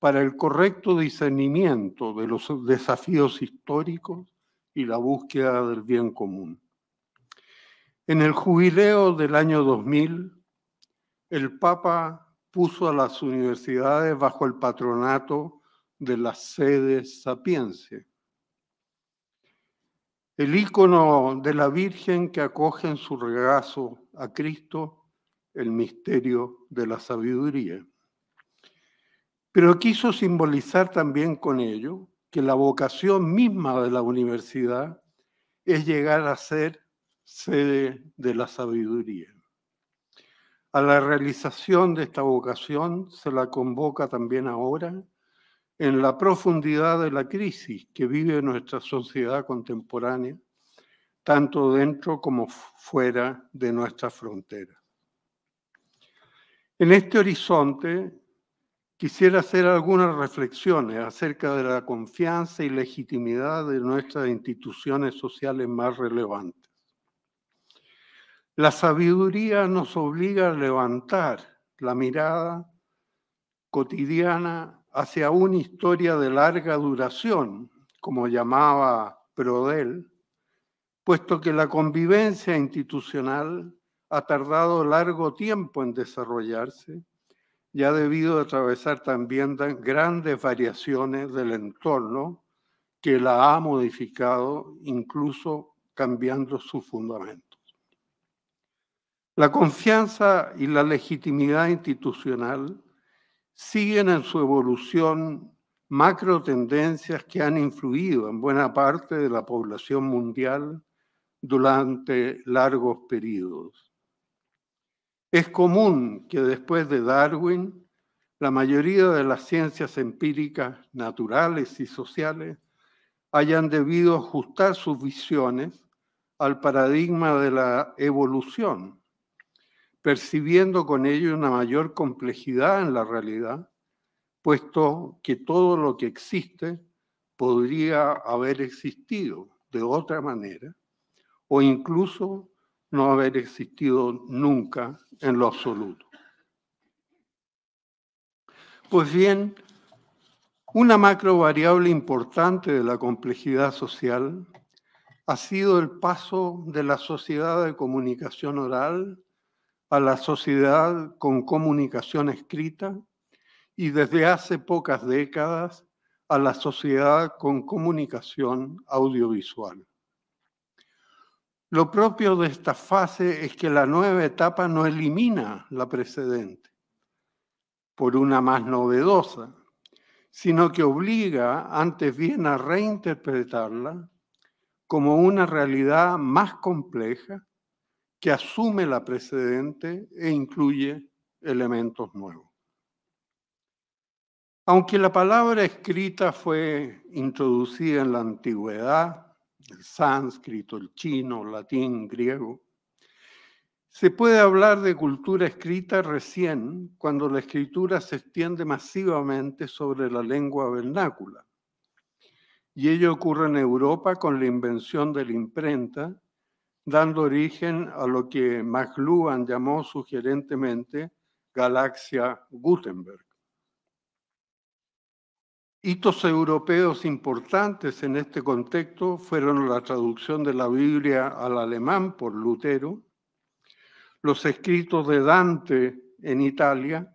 S6: para el correcto discernimiento de los desafíos históricos y la búsqueda del bien común. En el jubileo del año 2000, el Papa puso a las universidades bajo el patronato de las sedes sapiencia, el icono de la Virgen que acoge en su regazo a Cristo el misterio de la sabiduría. Pero quiso simbolizar también con ello que la vocación misma de la universidad es llegar a ser sede de la sabiduría. A la realización de esta vocación se la convoca también ahora en la profundidad de la crisis que vive nuestra sociedad contemporánea, tanto dentro como fuera de nuestras fronteras. En este horizonte quisiera hacer algunas reflexiones acerca de la confianza y legitimidad de nuestras instituciones sociales más relevantes. La sabiduría nos obliga a levantar la mirada cotidiana hacia una historia de larga duración, como llamaba Prodel, puesto que la convivencia institucional ha tardado largo tiempo en desarrollarse y ha debido atravesar también grandes variaciones del entorno que la ha modificado, incluso cambiando sus fundamentos. La confianza y la legitimidad institucional siguen en su evolución macro tendencias que han influido en buena parte de la población mundial durante largos periodos. Es común que después de Darwin, la mayoría de las ciencias empíricas naturales y sociales hayan debido ajustar sus visiones al paradigma de la evolución percibiendo con ello una mayor complejidad en la realidad, puesto que todo lo que existe podría haber existido de otra manera o incluso no haber existido nunca en lo absoluto. Pues bien, una macro variable importante de la complejidad social ha sido el paso de la sociedad de comunicación oral a la sociedad con comunicación escrita y desde hace pocas décadas a la sociedad con comunicación audiovisual. Lo propio de esta fase es que la nueva etapa no elimina la precedente por una más novedosa, sino que obliga antes bien a reinterpretarla como una realidad más compleja que asume la precedente e incluye elementos nuevos. Aunque la palabra escrita fue introducida en la antigüedad, el sánscrito, el chino, latín, griego, se puede hablar de cultura escrita recién cuando la escritura se extiende masivamente sobre la lengua vernácula. Y ello ocurre en Europa con la invención de la imprenta dando origen a lo que McLuhan llamó sugerentemente galaxia Gutenberg. Hitos europeos importantes en este contexto fueron la traducción de la Biblia al alemán por Lutero, los escritos de Dante en Italia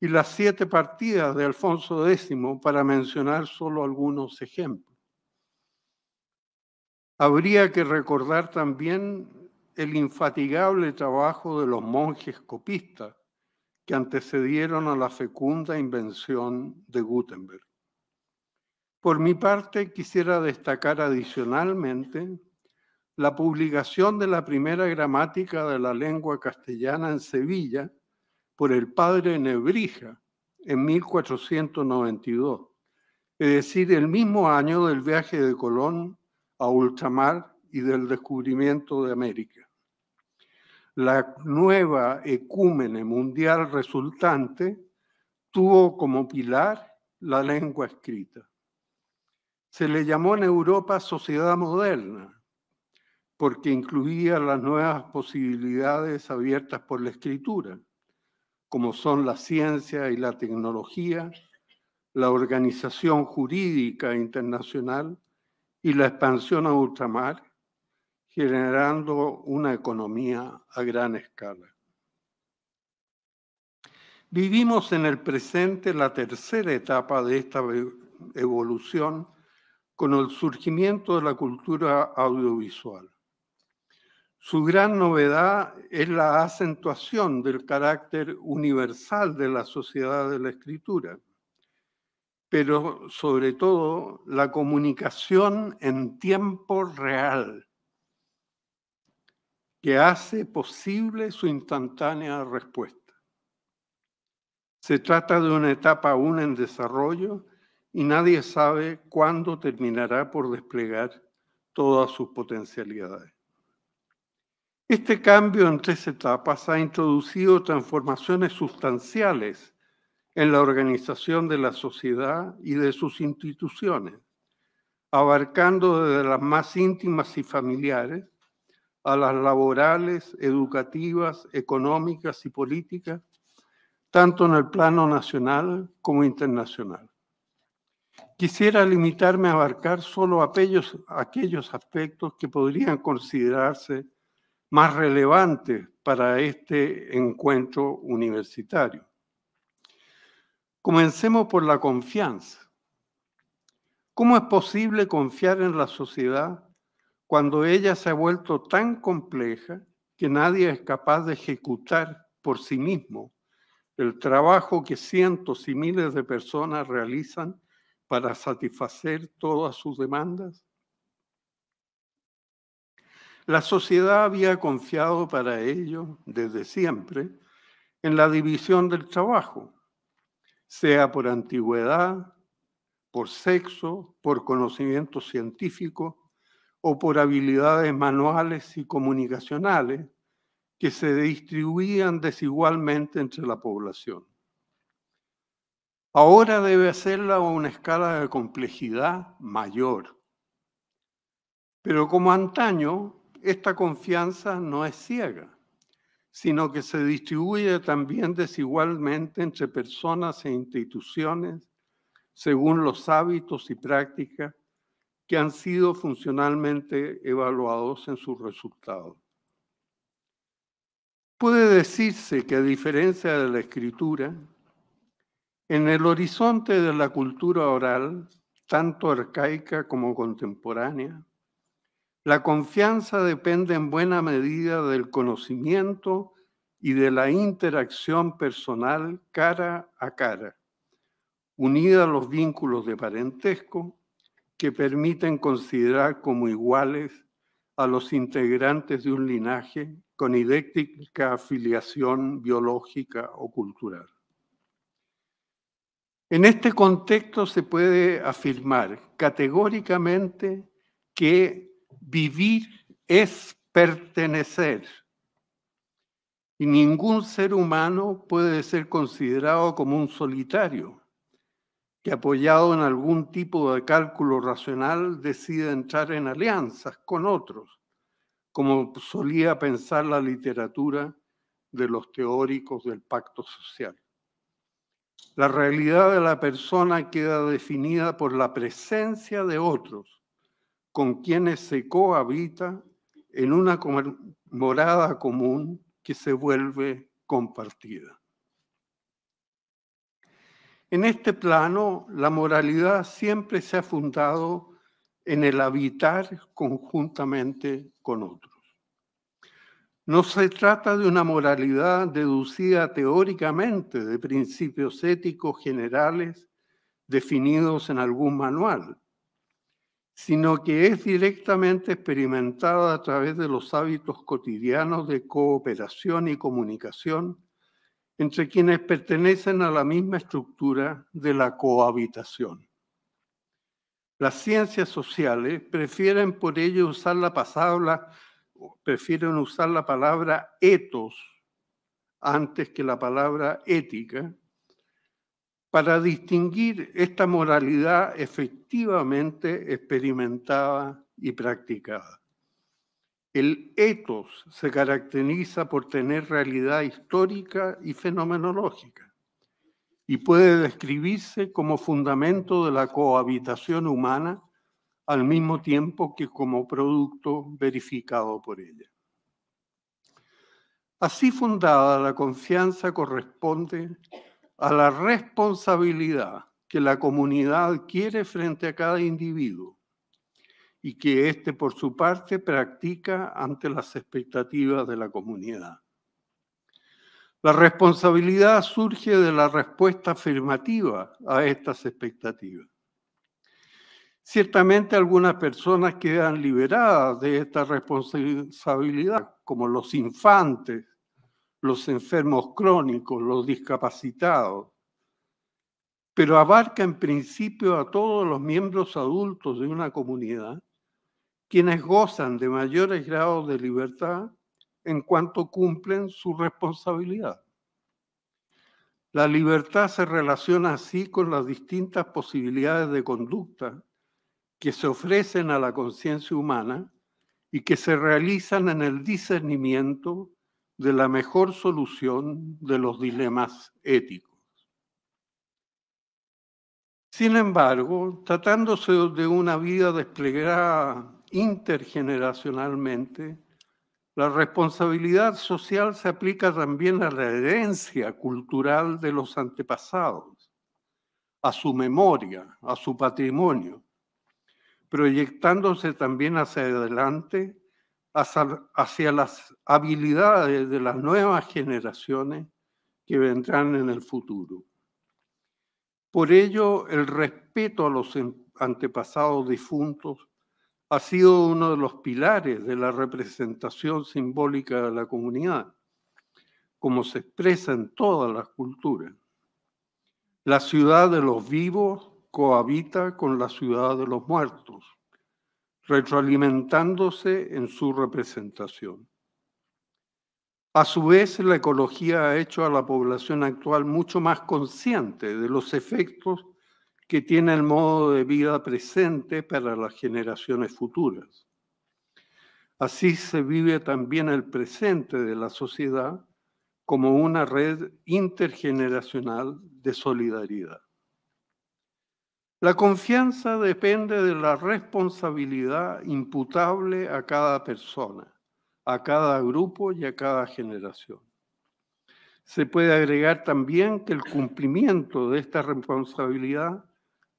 S6: y las siete partidas de Alfonso X, para mencionar solo algunos ejemplos. Habría que recordar también el infatigable trabajo de los monjes copistas que antecedieron a la fecunda invención de Gutenberg. Por mi parte, quisiera destacar adicionalmente la publicación de la primera gramática de la lengua castellana en Sevilla por el padre Nebrija en 1492, es decir, el mismo año del viaje de Colón a ultramar y del descubrimiento de América. La nueva ecúmene mundial resultante tuvo como pilar la lengua escrita. Se le llamó en Europa sociedad moderna, porque incluía las nuevas posibilidades abiertas por la escritura, como son la ciencia y la tecnología, la organización jurídica internacional, y la expansión a ultramar, generando una economía a gran escala. Vivimos en el presente la tercera etapa de esta e-, evolución con el surgimiento de la cultura audiovisual. Su gran novedad es la acentuación del carácter universal de la sociedad de la escritura pero sobre todo la comunicación en tiempo real que hace posible su instantánea respuesta. Se trata de una etapa aún en desarrollo y nadie sabe cuándo terminará por desplegar todas sus potencialidades. Este cambio en tres etapas ha introducido transformaciones sustanciales en la organización de la sociedad y de sus instituciones, abarcando desde las más íntimas y familiares a las laborales, educativas, económicas y políticas, tanto en el plano nacional como internacional. Quisiera limitarme a abarcar solo aquellos, aspectos que podrían considerarse más relevantes para este encuentro universitario. Comencemos por la confianza. ¿Cómo es posible confiar en la sociedad cuando ella se ha vuelto tan compleja que nadie es capaz de ejecutar por sí mismo el trabajo que cientos y miles de personas realizan para satisfacer todas sus demandas? La sociedad había confiado para ello desde siempre en la división del trabajo sea por antigüedad, por sexo, por conocimiento científico o por habilidades manuales y comunicacionales que se distribuían desigualmente entre la población. Ahora debe hacerla a una escala de complejidad mayor. Pero como antaño, esta confianza no es ciega sino que se distribuye también desigualmente entre personas e instituciones según los hábitos y prácticas que han sido funcionalmente evaluados en sus resultados. Puede decirse que a diferencia de la escritura, en el horizonte de la cultura oral, tanto arcaica como contemporánea, la confianza depende en buena medida del conocimiento y de la interacción personal cara a cara, unida a los vínculos de parentesco que permiten considerar como iguales a los integrantes de un linaje con idéntica afiliación biológica o cultural. En este contexto se puede afirmar categóricamente que Vivir es pertenecer. Y ningún ser humano puede ser considerado como un solitario, que apoyado en algún tipo de cálculo racional decide entrar en alianzas con otros, como solía pensar la literatura de los teóricos del pacto social. La realidad de la persona queda definida por la presencia de otros, con quienes se cohabita en una morada común que se vuelve compartida. En este plano, la moralidad siempre se ha fundado en el habitar conjuntamente con otros. No se trata de una moralidad deducida teóricamente de principios éticos generales definidos en algún manual, sino que es directamente experimentada a través de los hábitos cotidianos de cooperación y comunicación entre quienes pertenecen a la misma estructura de la cohabitación. Las ciencias sociales prefieren por ello usar la palabra, prefieren usar la palabra etos antes que la palabra ética, para distinguir esta moralidad efectivamente experimentada y practicada. El ethos se caracteriza por tener realidad histórica y fenomenológica y puede describirse como fundamento de la cohabitación humana al mismo tiempo que como producto verificado por ella. Así fundada, la confianza corresponde a la responsabilidad que la comunidad quiere frente a cada individuo y que éste por su parte practica ante las expectativas de la comunidad. La responsabilidad surge de la respuesta afirmativa a estas expectativas. Ciertamente algunas personas quedan liberadas de esta responsabilidad, como los infantes los enfermos crónicos, los discapacitados, pero abarca en principio a todos los miembros adultos de una comunidad, quienes gozan de mayores grados de libertad en cuanto cumplen su responsabilidad. La libertad se relaciona así con las distintas posibilidades de conducta que se ofrecen a la conciencia humana y que se realizan en el discernimiento de la mejor solución de los dilemas éticos. Sin embargo, tratándose de una vida desplegada intergeneracionalmente, la responsabilidad social se aplica también a la herencia cultural de los antepasados, a su memoria, a su patrimonio, proyectándose también hacia adelante hacia, las habilidades de las nuevas generaciones que vendrán en el futuro. Por ello, el respeto a los antepasados difuntos ha sido uno de los pilares de la representación simbólica de la comunidad, como se expresa en todas las culturas. La ciudad de los vivos cohabita con la ciudad de los muertos retroalimentándose en su representación. A su vez, la ecología ha hecho a la población actual mucho más consciente de los efectos que tiene el modo de vida presente para las generaciones futuras. Así se vive también el presente de la sociedad como una red intergeneracional de solidaridad. La confianza depende de la responsabilidad imputable a cada persona, a cada grupo y a cada generación. Se puede agregar también que el cumplimiento de esta responsabilidad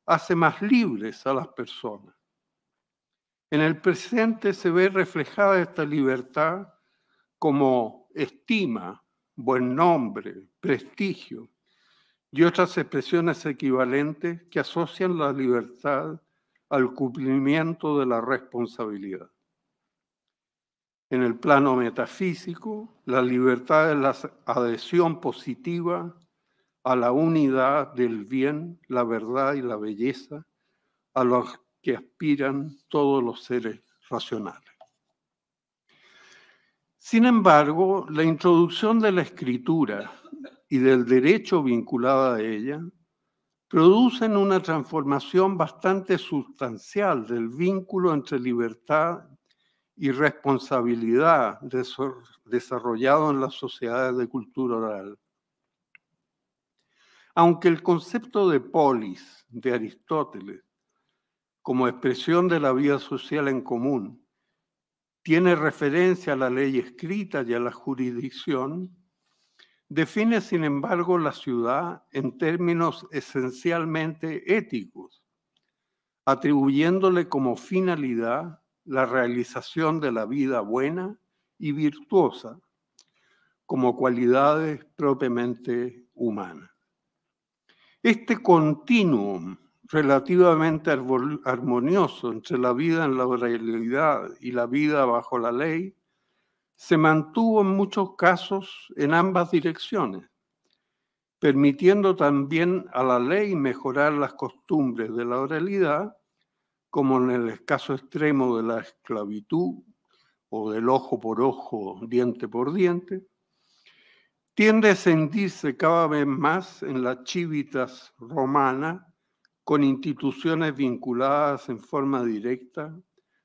S6: hace más libres a las personas. En el presente se ve reflejada esta libertad como estima, buen nombre, prestigio, y otras expresiones equivalentes que asocian la libertad al cumplimiento de la responsabilidad. En el plano metafísico, la libertad es la adhesión positiva a la unidad del bien, la verdad y la belleza a los que aspiran todos los seres racionales. Sin embargo, la introducción de la escritura y del derecho vinculada a ella, producen una transformación bastante sustancial del vínculo entre libertad y responsabilidad desarrollado en las sociedades de cultura oral. Aunque el concepto de polis de Aristóteles, como expresión de la vida social en común, tiene referencia a la ley escrita y a la jurisdicción, define, sin embargo, la ciudad en términos esencialmente éticos, atribuyéndole como finalidad la realización de la vida buena y virtuosa como cualidades propiamente humanas. Este continuum relativamente armonioso entre la vida en la realidad y la vida bajo la ley se mantuvo en muchos casos en ambas direcciones, permitiendo también a la ley mejorar las costumbres de la oralidad, como en el escaso extremo de la esclavitud o del ojo por ojo, diente por diente, tiende a sentirse cada vez más en la chivitas romana, con instituciones vinculadas en forma directa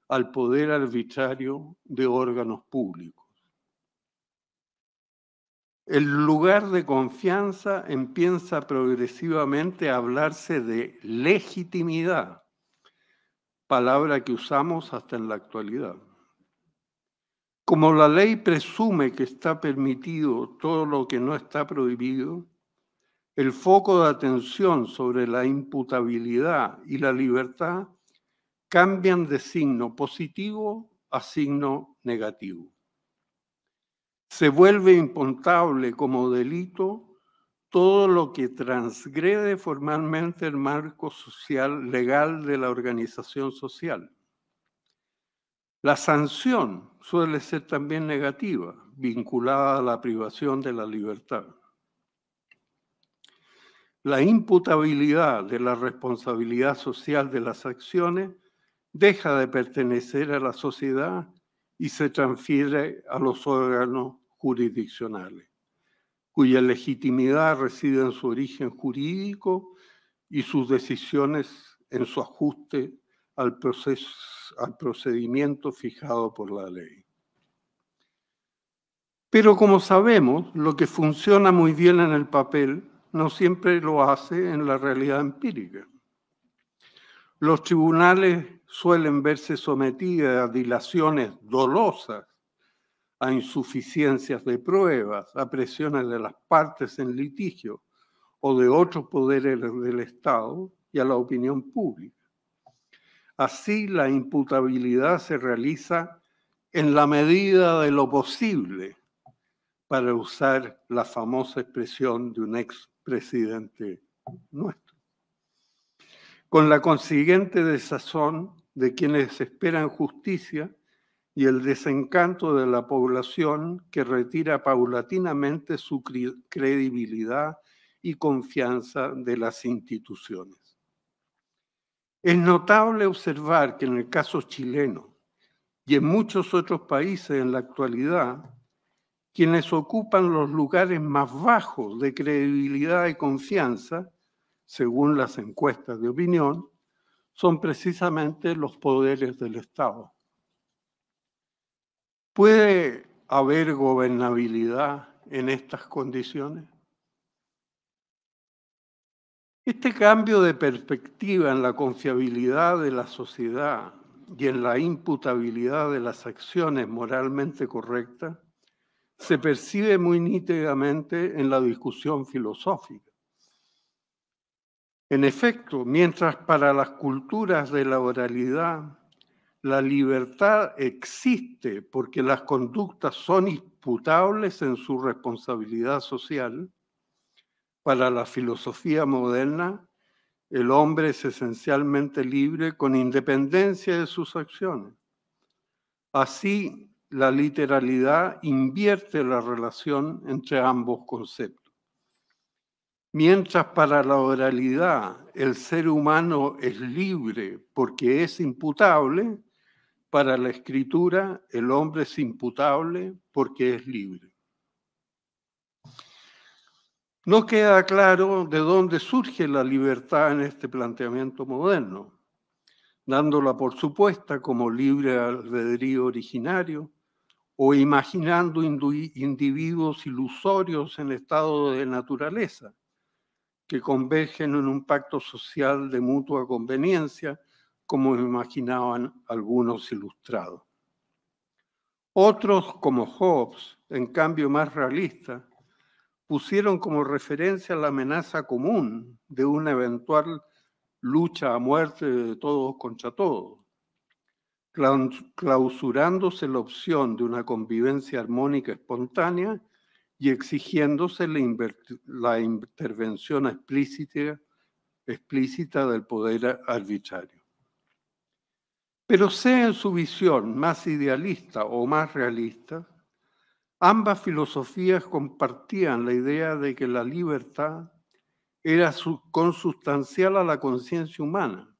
S6: al poder arbitrario de órganos públicos. El lugar de confianza empieza progresivamente a hablarse de legitimidad, palabra que usamos hasta en la actualidad. Como la ley presume que está permitido todo lo que no está prohibido, el foco de atención sobre la imputabilidad y la libertad cambian de signo positivo a signo negativo. Se vuelve impontable como delito todo lo que transgrede formalmente el marco social legal de la organización social. La sanción suele ser también negativa, vinculada a la privación de la libertad. La imputabilidad de la responsabilidad social de las acciones deja de pertenecer a la sociedad y se transfiere a los órganos jurisdiccionales, cuya legitimidad reside en su origen jurídico y sus decisiones en su ajuste al, proceso, al procedimiento fijado por la ley. Pero como sabemos, lo que funciona muy bien en el papel no siempre lo hace en la realidad empírica. Los tribunales suelen verse sometidas a dilaciones dolosas, a insuficiencias de pruebas, a presiones de las partes en litigio o de otros poderes del Estado y a la opinión pública. Así la imputabilidad se realiza en la medida de lo posible, para usar la famosa expresión de un expresidente nuestro con la consiguiente desazón de quienes esperan justicia y el desencanto de la población que retira paulatinamente su credibilidad y confianza de las instituciones. Es notable observar que en el caso chileno y en muchos otros países en la actualidad, quienes ocupan los lugares más bajos de credibilidad y confianza según las encuestas de opinión, son precisamente los poderes del Estado. ¿Puede haber gobernabilidad en estas condiciones? Este cambio de perspectiva en la confiabilidad de la sociedad y en la imputabilidad de las acciones moralmente correctas se percibe muy nítidamente en la discusión filosófica. En efecto, mientras para las culturas de la oralidad la libertad existe porque las conductas son imputables en su responsabilidad social, para la filosofía moderna el hombre es esencialmente libre con independencia de sus acciones. Así, la literalidad invierte la relación entre ambos conceptos. Mientras para la oralidad el ser humano es libre porque es imputable, para la escritura el hombre es imputable porque es libre. No queda claro de dónde surge la libertad en este planteamiento moderno, dándola por supuesta como libre albedrío originario o imaginando individuos ilusorios en estado de naturaleza que convergen en un pacto social de mutua conveniencia, como imaginaban algunos ilustrados. Otros, como Hobbes, en cambio más realista, pusieron como referencia la amenaza común de una eventual lucha a muerte de todos contra todos, clausurándose la opción de una convivencia armónica espontánea y exigiéndose la, intervención explícita, explícita del poder arbitrario. Pero sea en su visión más idealista o más realista, ambas filosofías compartían la idea de que la libertad era consustancial a la conciencia humana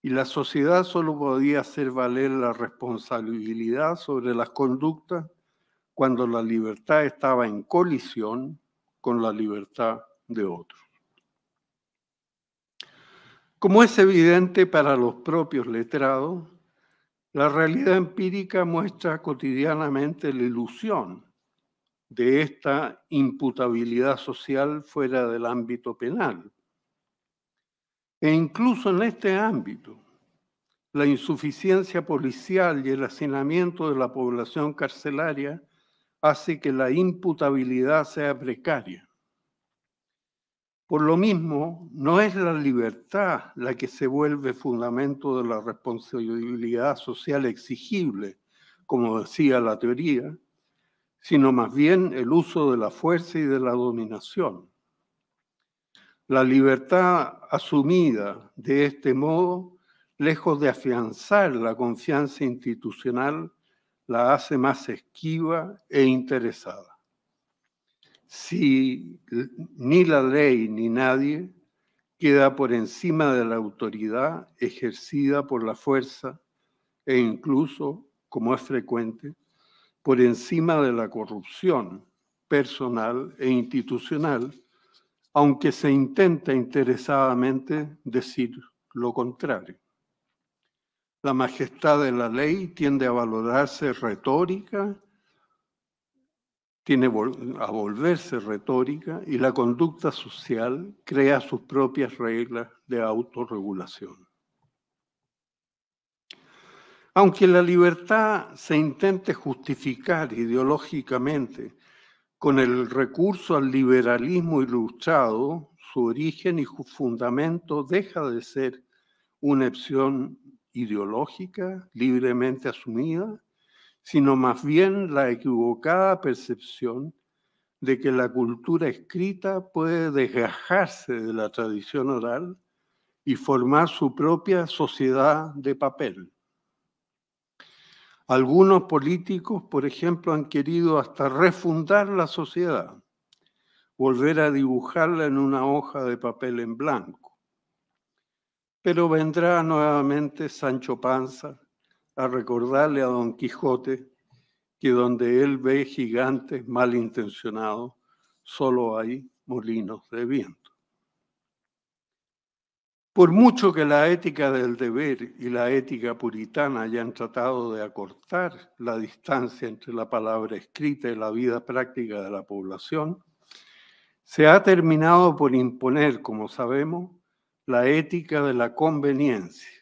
S6: y la sociedad solo podía hacer valer la responsabilidad sobre las conductas cuando la libertad estaba en colisión con la libertad de otros. Como es evidente para los propios letrados, la realidad empírica muestra cotidianamente la ilusión de esta imputabilidad social fuera del ámbito penal. E incluso en este ámbito, la insuficiencia policial y el hacinamiento de la población carcelaria hace que la imputabilidad sea precaria. Por lo mismo, no es la libertad la que se vuelve fundamento de la responsabilidad social exigible, como decía la teoría, sino más bien el uso de la fuerza y de la dominación. La libertad asumida de este modo, lejos de afianzar la confianza institucional, la hace más esquiva e interesada. Si ni la ley ni nadie queda por encima de la autoridad ejercida por la fuerza e incluso, como es frecuente, por encima de la corrupción personal e institucional, aunque se intenta interesadamente decir lo contrario. La majestad de la ley tiende a valorarse retórica, tiene a volverse retórica y la conducta social crea sus propias reglas de autorregulación. Aunque la libertad se intente justificar ideológicamente con el recurso al liberalismo ilustrado, su origen y su fundamento deja de ser una opción ideológica, libremente asumida, sino más bien la equivocada percepción de que la cultura escrita puede desgajarse de la tradición oral y formar su propia sociedad de papel. Algunos políticos, por ejemplo, han querido hasta refundar la sociedad, volver a dibujarla en una hoja de papel en blanco. Pero vendrá nuevamente Sancho Panza a recordarle a Don Quijote que donde él ve gigantes malintencionados, solo hay molinos de viento. Por mucho que la ética del deber y la ética puritana hayan tratado de acortar la distancia entre la palabra escrita y la vida práctica de la población, se ha terminado por imponer, como sabemos, la ética de la conveniencia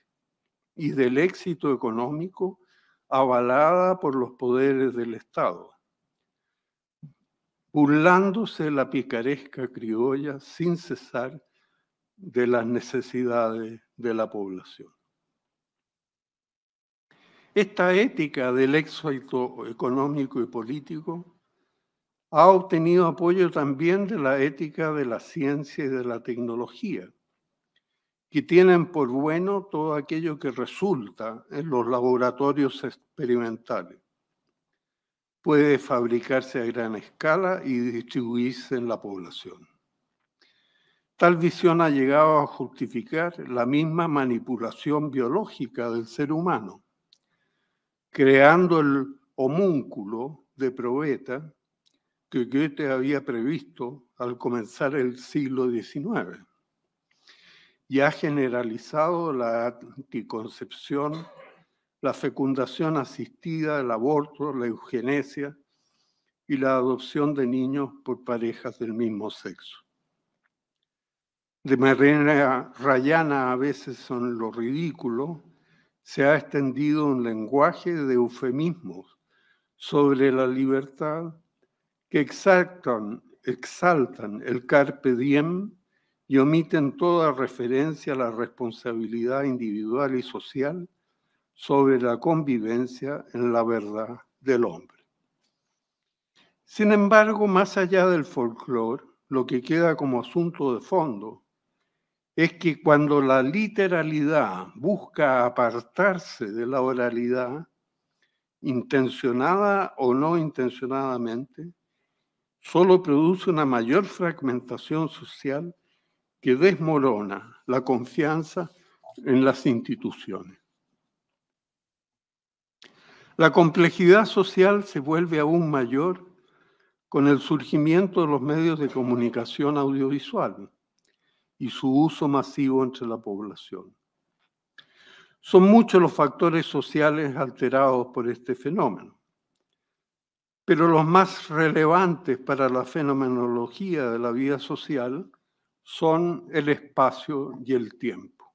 S6: y del éxito económico avalada por los poderes del Estado, burlándose la picaresca criolla sin cesar de las necesidades de la población. Esta ética del éxito económico y político ha obtenido apoyo también de la ética de la ciencia y de la tecnología, que tienen por bueno todo aquello que resulta en los laboratorios experimentales. Puede fabricarse a gran escala y distribuirse en la población. Tal visión ha llegado a justificar la misma manipulación biológica del ser humano, creando el homúnculo de probeta que Goethe había previsto al comenzar el siglo XIX y ha generalizado la anticoncepción, la fecundación asistida, el aborto, la eugenesia y la adopción de niños por parejas del mismo sexo. De manera rayana, a veces son lo ridículo, se ha extendido un lenguaje de eufemismos sobre la libertad que exaltan, exaltan el carpe diem y omiten toda referencia a la responsabilidad individual y social sobre la convivencia en la verdad del hombre. Sin embargo, más allá del folclore, lo que queda como asunto de fondo es que cuando la literalidad busca apartarse de la oralidad, intencionada o no intencionadamente, solo produce una mayor fragmentación social que desmorona la confianza en las instituciones. La complejidad social se vuelve aún mayor con el surgimiento de los medios de comunicación audiovisual y su uso masivo entre la población. Son muchos los factores sociales alterados por este fenómeno, pero los más relevantes para la fenomenología de la vida social son el espacio y el tiempo.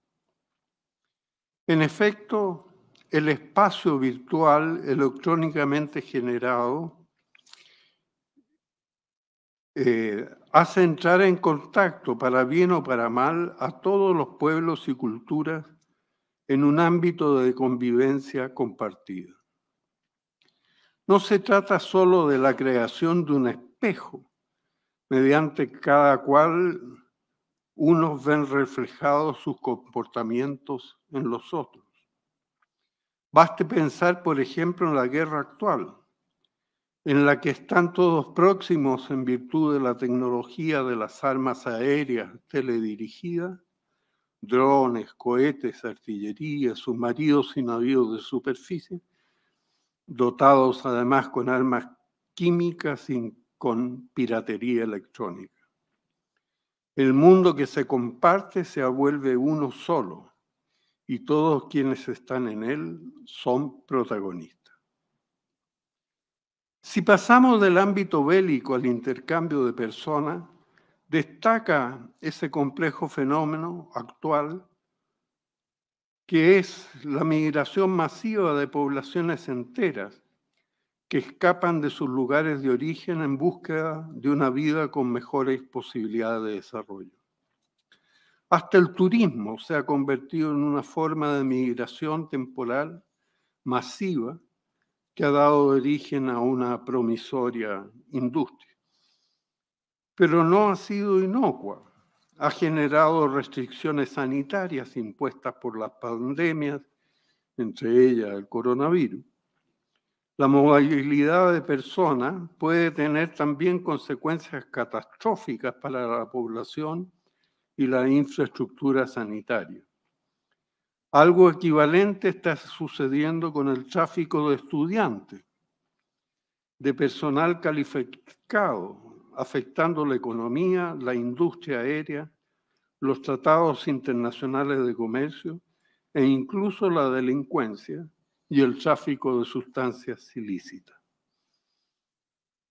S6: En efecto, el espacio virtual electrónicamente generado eh, hace entrar en contacto, para bien o para mal, a todos los pueblos y culturas en un ámbito de convivencia compartida. No se trata solo de la creación de un espejo, mediante cada cual unos ven reflejados sus comportamientos en los otros. Baste pensar, por ejemplo, en la guerra actual, en la que están todos próximos en virtud de la tecnología de las armas aéreas teledirigidas, drones, cohetes, artillería, submarinos y navíos de superficie, dotados además con armas químicas y con piratería electrónica. El mundo que se comparte se vuelve uno solo y todos quienes están en él son protagonistas. Si pasamos del ámbito bélico al intercambio de personas, destaca ese complejo fenómeno actual que es la migración masiva de poblaciones enteras que escapan de sus lugares de origen en busca de una vida con mejores posibilidades de desarrollo. Hasta el turismo se ha convertido en una forma de migración temporal masiva que ha dado origen a una promisoria industria. Pero no ha sido inocua. Ha generado restricciones sanitarias impuestas por las pandemias, entre ellas el coronavirus la movilidad de personas puede tener también consecuencias catastróficas para la población y la infraestructura sanitaria. Algo equivalente está sucediendo con el tráfico de estudiantes, de personal calificado, afectando la economía, la industria aérea, los tratados internacionales de comercio e incluso la delincuencia, y el tráfico de sustancias ilícitas.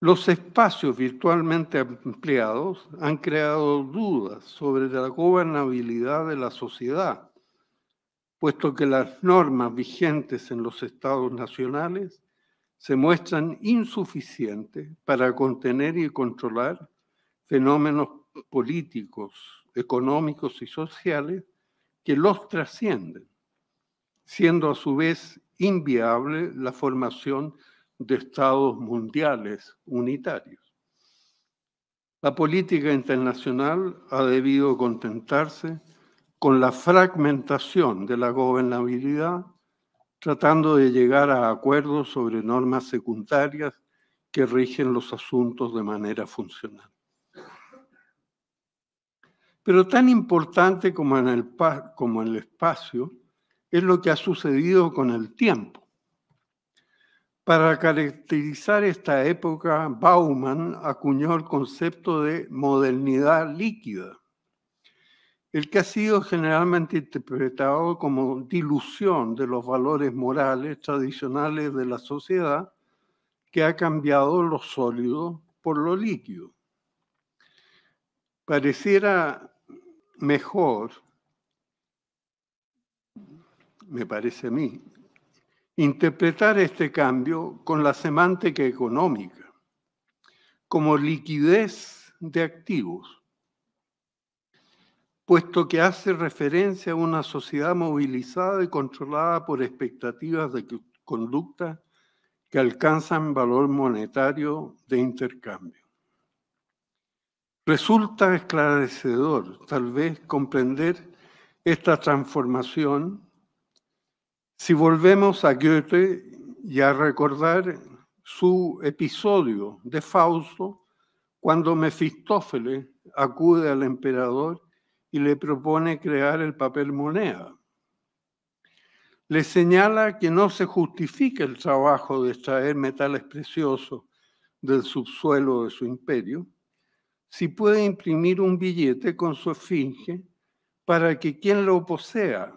S6: Los espacios virtualmente ampliados han creado dudas sobre la gobernabilidad de la sociedad, puesto que las normas vigentes en los estados nacionales se muestran insuficientes para contener y controlar fenómenos políticos, económicos y sociales que los trascienden, siendo a su vez inviable la formación de estados mundiales unitarios. La política internacional ha debido contentarse con la fragmentación de la gobernabilidad, tratando de llegar a acuerdos sobre normas secundarias que rigen los asuntos de manera funcional. Pero tan importante como en el, como el espacio, es lo que ha sucedido con el tiempo. Para caracterizar esta época, Bauman acuñó el concepto de modernidad líquida, el que ha sido generalmente interpretado como dilución de los valores morales tradicionales de la sociedad que ha cambiado lo sólido por lo líquido. Pareciera mejor me parece a mí, interpretar este cambio con la semántica económica, como liquidez de activos, puesto que hace referencia a una sociedad movilizada y controlada por expectativas de conducta que alcanzan valor monetario de intercambio. Resulta esclarecedor, tal vez, comprender esta transformación si volvemos a Goethe y a recordar su episodio de Fausto, cuando Mefistófeles acude al emperador y le propone crear el papel moneda. Le señala que no se justifica el trabajo de extraer metales preciosos del subsuelo de su imperio si puede imprimir un billete con su esfinge para que quien lo posea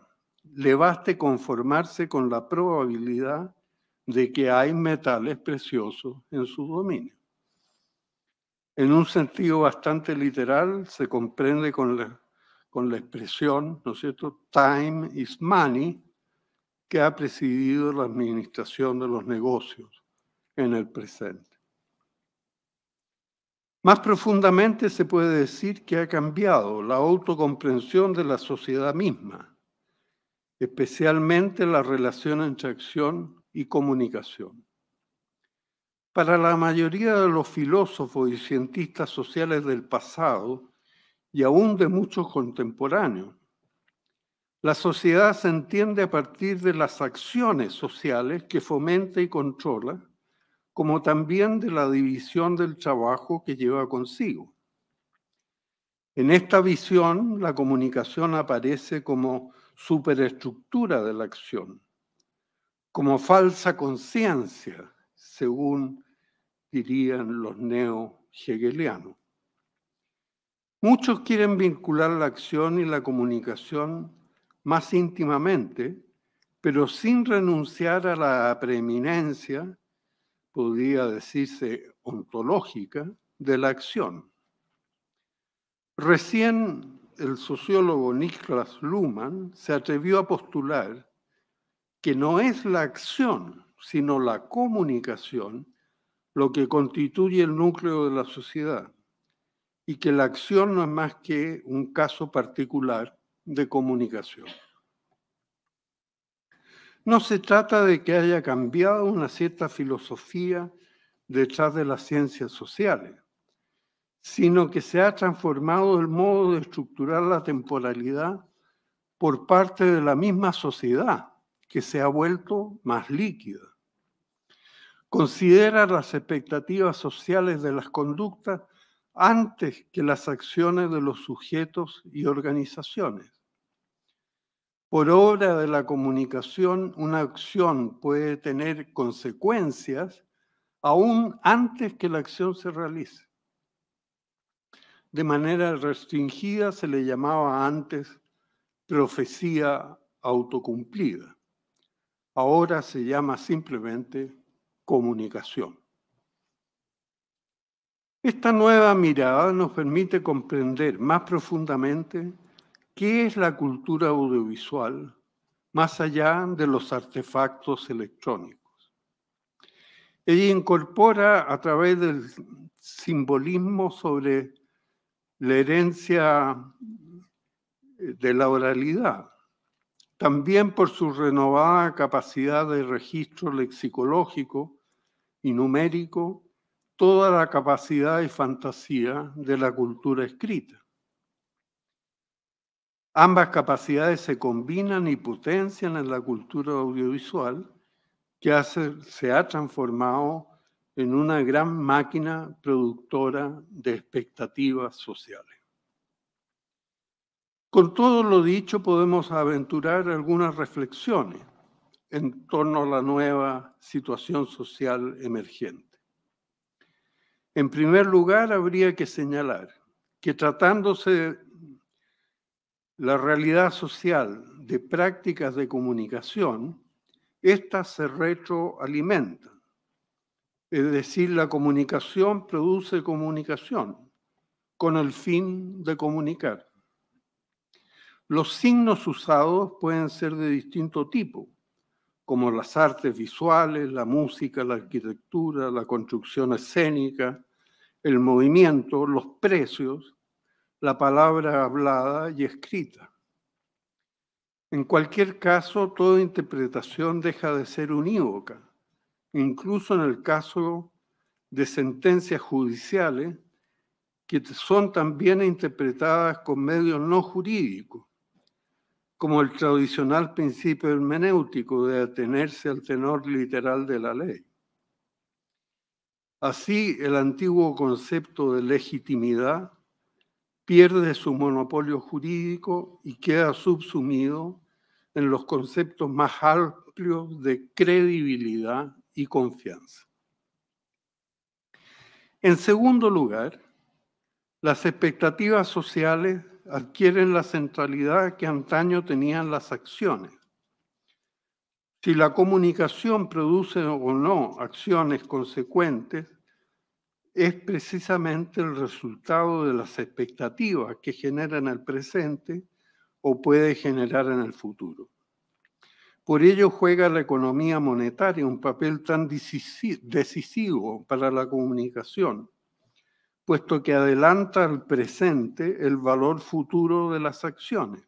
S6: le baste conformarse con la probabilidad de que hay metales preciosos en su dominio. En un sentido bastante literal, se comprende con la, con la expresión, ¿no es cierto?, time is money, que ha presidido la administración de los negocios en el presente. Más profundamente se puede decir que ha cambiado la autocomprensión de la sociedad misma especialmente la relación entre acción y comunicación. Para la mayoría de los filósofos y cientistas sociales del pasado, y aún de muchos contemporáneos, la sociedad se entiende a partir de las acciones sociales que fomenta y controla, como también de la división del trabajo que lleva consigo. En esta visión, la comunicación aparece como superestructura de la acción, como falsa conciencia, según dirían los neo-hegelianos. Muchos quieren vincular la acción y la comunicación más íntimamente, pero sin renunciar a la preeminencia, podría decirse ontológica, de la acción. Recién el sociólogo Niklas Luhmann se atrevió a postular que no es la acción, sino la comunicación lo que constituye el núcleo de la sociedad y que la acción no es más que un caso particular de comunicación. No se trata de que haya cambiado una cierta filosofía detrás de las ciencias sociales sino que se ha transformado el modo de estructurar la temporalidad por parte de la misma sociedad, que se ha vuelto más líquida. Considera las expectativas sociales de las conductas antes que las acciones de los sujetos y organizaciones. Por obra de la comunicación, una acción puede tener consecuencias aún antes que la acción se realice de manera restringida se le llamaba antes profecía autocumplida. Ahora se llama simplemente comunicación. Esta nueva mirada nos permite comprender más profundamente qué es la cultura audiovisual más allá de los artefactos electrónicos. Ella incorpora a través del simbolismo sobre la herencia eh, de la oralidad, también por su renovada capacidad de registro lexicológico y numérico, toda la capacidad y fantasía de la cultura escrita. Ambas capacidades se combinan y potencian en la cultura audiovisual que se ha transformado en una gran máquina productora de expectativas sociales. Con todo lo dicho, podemos aventurar algunas reflexiones en torno a la nueva situación social emergente. En primer lugar, habría que señalar que tratándose la realidad social de prácticas de comunicación, éstas se retroalimentan es decir, la comunicación produce comunicación con el fin de comunicar. Los signos usados pueden ser de distinto tipo, como las artes visuales, la música, la arquitectura, la construcción escénica, el movimiento, los precios, la palabra hablada y escrita. En cualquier caso, toda interpretación deja de ser unívoca incluso en el caso de sentencias judiciales que son también interpretadas con medios no jurídicos, como el tradicional principio hermenéutico de atenerse al tenor literal de la ley. Así, el antiguo concepto de legitimidad pierde su monopolio jurídico y queda subsumido en los conceptos más amplios de credibilidad y confianza. En segundo lugar, las expectativas sociales adquieren la centralidad que antaño tenían las acciones. Si la comunicación produce o no acciones consecuentes, es precisamente el resultado de las expectativas que genera en el presente o puede generar en el futuro. Por ello juega la economía monetaria un papel tan decisivo para la comunicación, puesto que adelanta al presente el valor futuro de las acciones,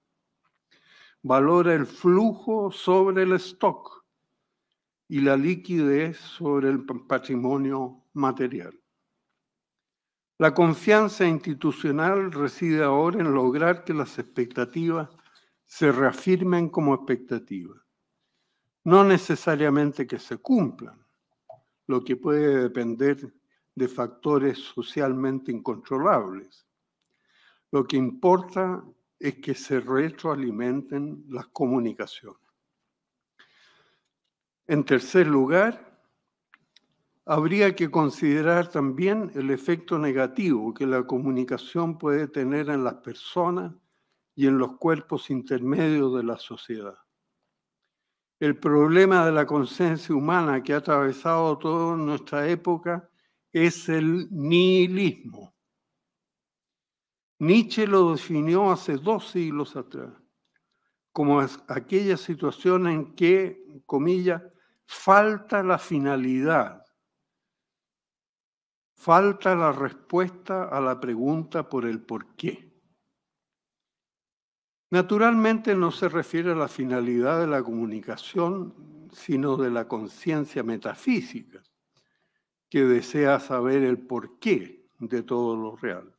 S6: valora el flujo sobre el stock y la liquidez sobre el patrimonio material. La confianza institucional reside ahora en lograr que las expectativas se reafirmen como expectativas no necesariamente que se cumplan, lo que puede depender de factores socialmente incontrolables. Lo que importa es que se retroalimenten las comunicaciones. En tercer lugar, habría que considerar también el efecto negativo que la comunicación puede tener en las personas y en los cuerpos intermedios de la sociedad el problema de la conciencia humana que ha atravesado toda nuestra época es el nihilismo. Nietzsche lo definió hace dos siglos atrás como aquella situación en que, comillas, falta la finalidad, falta la respuesta a la pregunta por el por qué. Naturalmente no se refiere a la finalidad de la comunicación, sino de la conciencia metafísica, que desea saber el porqué de todo lo real.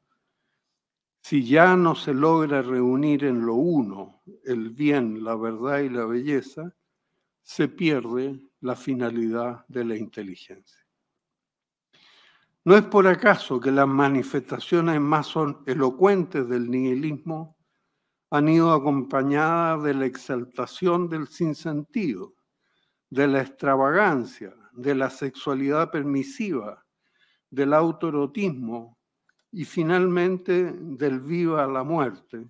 S6: Si ya no se logra reunir en lo uno el bien, la verdad y la belleza, se pierde la finalidad de la inteligencia. No es por acaso que las manifestaciones más elocuentes del nihilismo han ido acompañada de la exaltación del sinsentido, de la extravagancia, de la sexualidad permisiva, del autorotismo y finalmente del viva la muerte,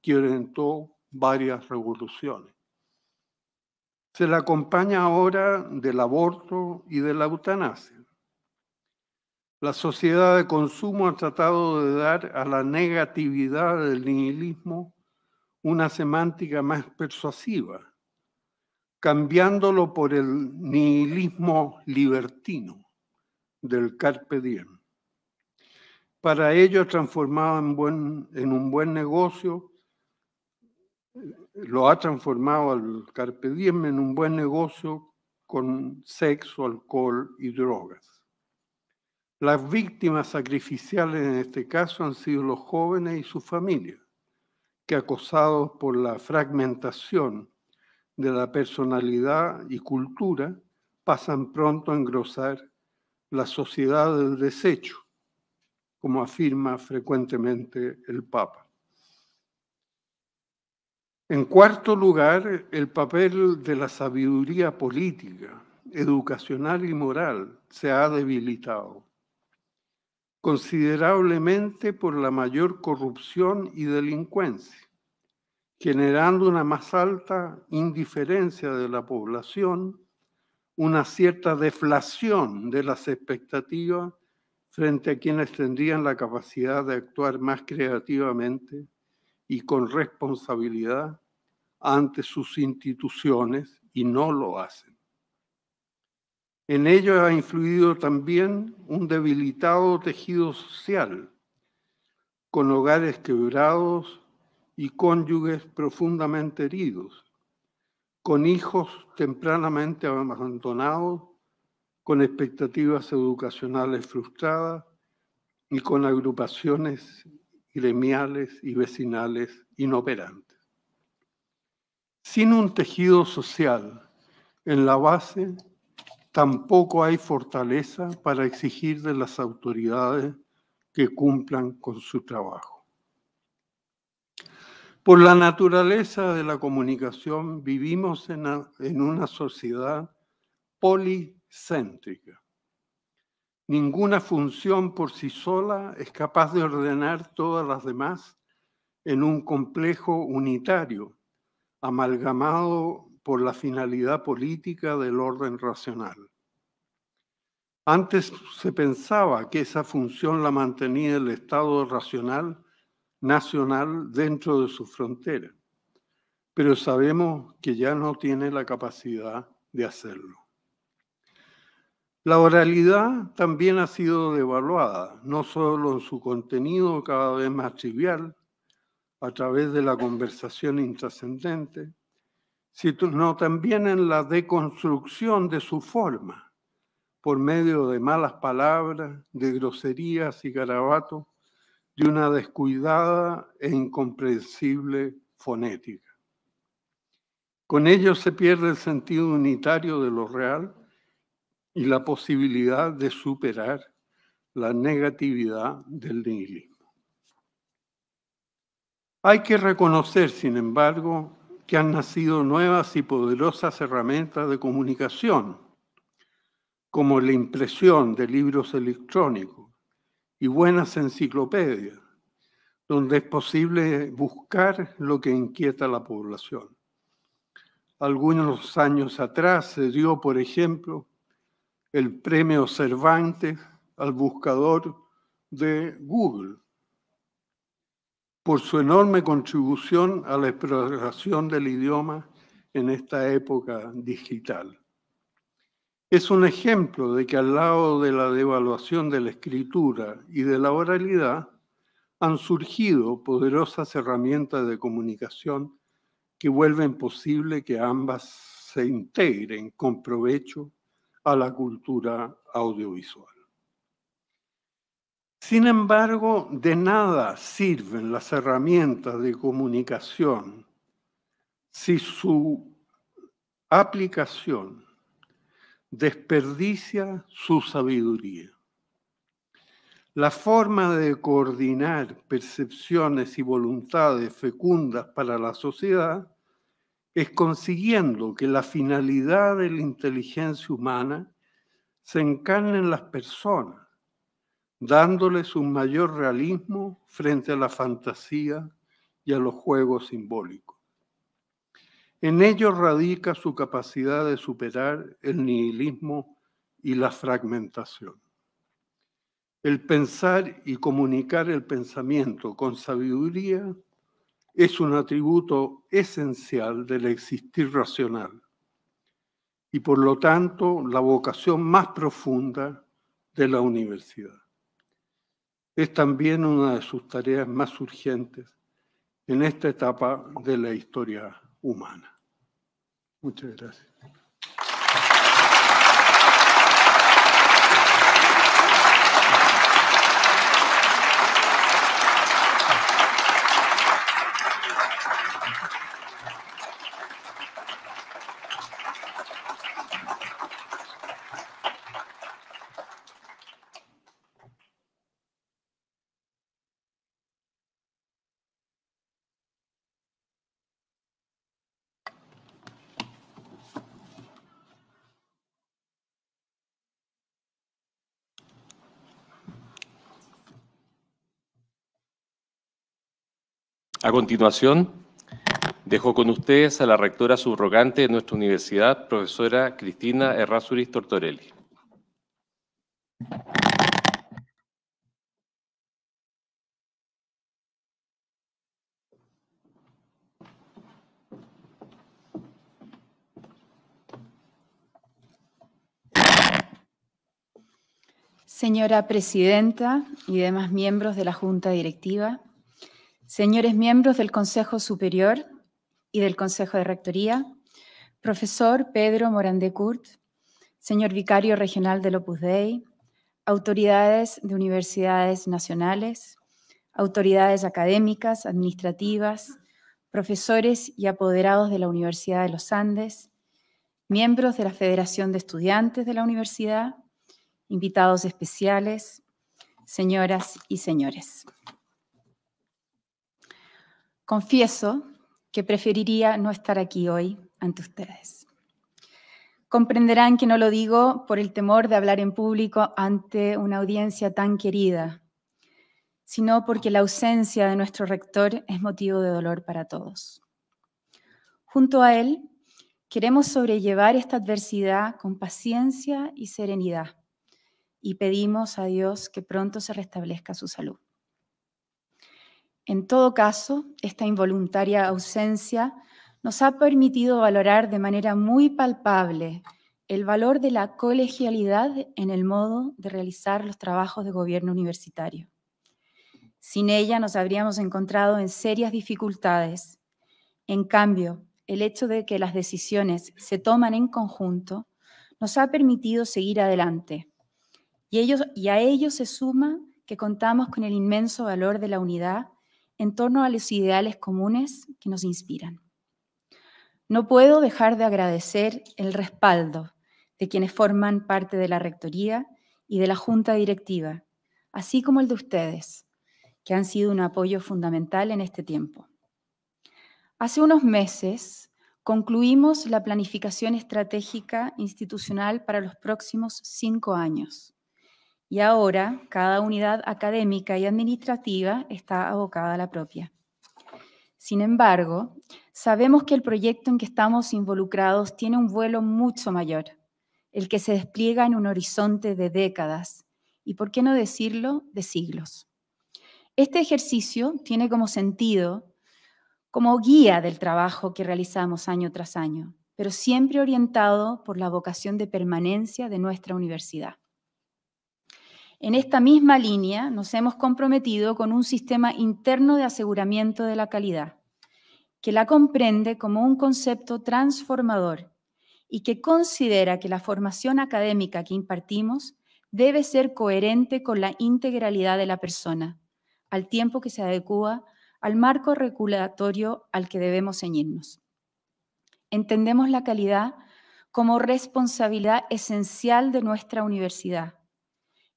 S6: que orientó varias revoluciones. Se la acompaña ahora del aborto y de la eutanasia. La sociedad de consumo ha tratado de dar a la negatividad del nihilismo una semántica más persuasiva, cambiándolo por el nihilismo libertino del carpe diem. Para ello, transformado en, en un buen negocio, lo ha transformado al carpe diem en un buen negocio con sexo, alcohol y drogas. Las víctimas sacrificiales en este caso han sido los jóvenes y sus familias que acosados por la fragmentación de la personalidad y cultura, pasan pronto a engrosar la sociedad del desecho, como afirma frecuentemente el Papa. En cuarto lugar, el papel de la sabiduría política, educacional y moral se ha debilitado considerablemente por la mayor corrupción y delincuencia, generando una más alta indiferencia de la población, una cierta deflación de las expectativas frente a quienes tendrían la capacidad de actuar más creativamente y con responsabilidad ante sus instituciones y no lo hacen. En ello ha influido también un debilitado tejido social, con hogares quebrados y cónyuges profundamente heridos, con hijos tempranamente abandonados, con expectativas educacionales frustradas y con agrupaciones gremiales y vecinales inoperantes. Sin un tejido social en la base, tampoco hay fortaleza para exigir de las autoridades que cumplan con su trabajo. Por la naturaleza de la comunicación, vivimos en, una sociedad policéntrica. Ninguna función por sí sola es capaz de ordenar todas las demás en un complejo unitario, amalgamado por la finalidad política del orden racional. Antes se pensaba que esa función la mantenía el Estado racional nacional dentro de su frontera, pero sabemos que ya no tiene la capacidad de hacerlo. La oralidad también ha sido devaluada, no solo en su contenido cada vez más trivial, a través de la conversación intrascendente, sino también en la deconstrucción de su forma, por medio de malas palabras, de groserías y garabatos, de una descuidada e incomprensible fonética. Con ello se pierde el sentido unitario de lo real y la posibilidad de superar la negatividad del nihilismo. Hay que reconocer, sin embargo, que han nacido nuevas y poderosas herramientas de comunicación, como la impresión de libros electrónicos y buenas enciclopedias, donde es posible buscar lo que inquieta a la población. Algunos años atrás se dio, por ejemplo, el premio Cervantes al buscador de Google, por su enorme contribución a la exploración del idioma en esta época digital. Es un ejemplo de que al lado de la devaluación de la escritura y de la oralidad han surgido poderosas herramientas de comunicación que vuelven posible que ambas se integren con provecho a la cultura audiovisual. Sin embargo, de nada sirven las herramientas de comunicación si su aplicación desperdicia su sabiduría. La forma de coordinar percepciones y voluntades fecundas para la sociedad es consiguiendo que la finalidad de la inteligencia humana se encarne en las personas dándoles un mayor realismo frente a la fantasía y a los juegos simbólicos. En ello radica su capacidad de superar el nihilismo y la fragmentación. El pensar y comunicar el pensamiento con sabiduría es un atributo esencial del existir racional y por lo tanto la vocación más profunda de la universidad es también una de sus tareas más urgentes en esta etapa de la historia humana. Muchas
S4: gracias.
S1: A continuación, dejo con ustedes a la rectora subrogante de nuestra universidad, profesora Cristina Errázuriz Tortorelli.
S3: Señora Presidenta y demás miembros de la Junta Directiva, Señores miembros del Consejo Superior y del Consejo de Rectoría, profesor Pedro Morandé-Curt, señor vicario regional del Opus Dei, autoridades de universidades nacionales, autoridades académicas, administrativas, profesores y apoderados de la Universidad de los Andes, miembros de la Federación de Estudiantes de la Universidad, invitados especiales, señoras y señores. Confieso que preferiría no estar aquí hoy ante ustedes. Comprenderán que no lo digo por el temor de hablar en público ante una audiencia tan querida, sino porque la ausencia de nuestro rector es motivo de dolor para todos. Junto a él, queremos sobrellevar esta adversidad con paciencia y serenidad y pedimos a Dios que pronto se restablezca su salud. En todo caso, esta involuntaria ausencia nos ha permitido valorar de manera muy palpable el valor de la colegialidad en el modo de realizar los trabajos de gobierno universitario. Sin ella nos habríamos encontrado en serias dificultades. En cambio, el hecho de que las decisiones se toman en conjunto nos ha permitido seguir adelante. Y, a ello se suma que contamos con el inmenso valor de la unidad en torno a los ideales comunes que nos inspiran. No puedo dejar de agradecer el respaldo de quienes forman parte de la Rectoría y de la Junta Directiva, así como el de ustedes, que han sido un apoyo fundamental en este tiempo. Hace unos meses concluimos la planificación estratégica institucional para los próximos cinco años, y ahora cada unidad académica y administrativa está abocada a la propia. Sin embargo, sabemos que el proyecto en que estamos involucrados tiene un vuelo mucho mayor, el que se despliega en un horizonte de décadas y, por qué no decirlo, de siglos. Este ejercicio tiene como sentido, como guía del trabajo que realizamos año tras año, pero siempre orientado por la vocación de permanencia de nuestra universidad. En esta misma línea nos hemos comprometido con un sistema interno de aseguramiento de la calidad, que la comprende como un concepto transformador y que considera que la formación académica que impartimos debe ser coherente con la integralidad de la persona, al tiempo que se adecua al marco regulatorio al que debemos ceñirnos. Entendemos la calidad como responsabilidad esencial de nuestra universidad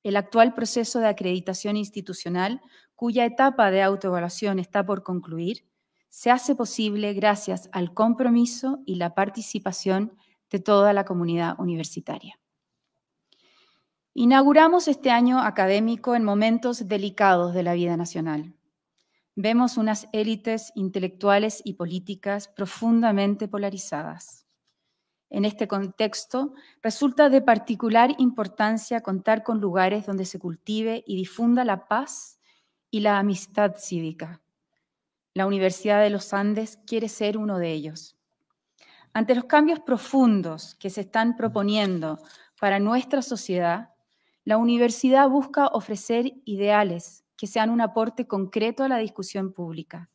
S3: el actual proceso de acreditación institucional, cuya etapa de autoevaluación está por concluir, se hace posible gracias al compromiso y la participación de toda la comunidad universitaria. Inauguramos este año académico en momentos delicados de la vida nacional. Vemos unas élites intelectuales y políticas profundamente polarizadas en este contexto, resulta de particular importancia contar con lugares donde se cultive y difunda la paz y la amistad cívica. La Universidad de los Andes quiere ser uno de ellos. Ante los cambios profundos que se están proponiendo para nuestra sociedad, la universidad busca ofrecer ideales que sean un aporte concreto a la discusión pública,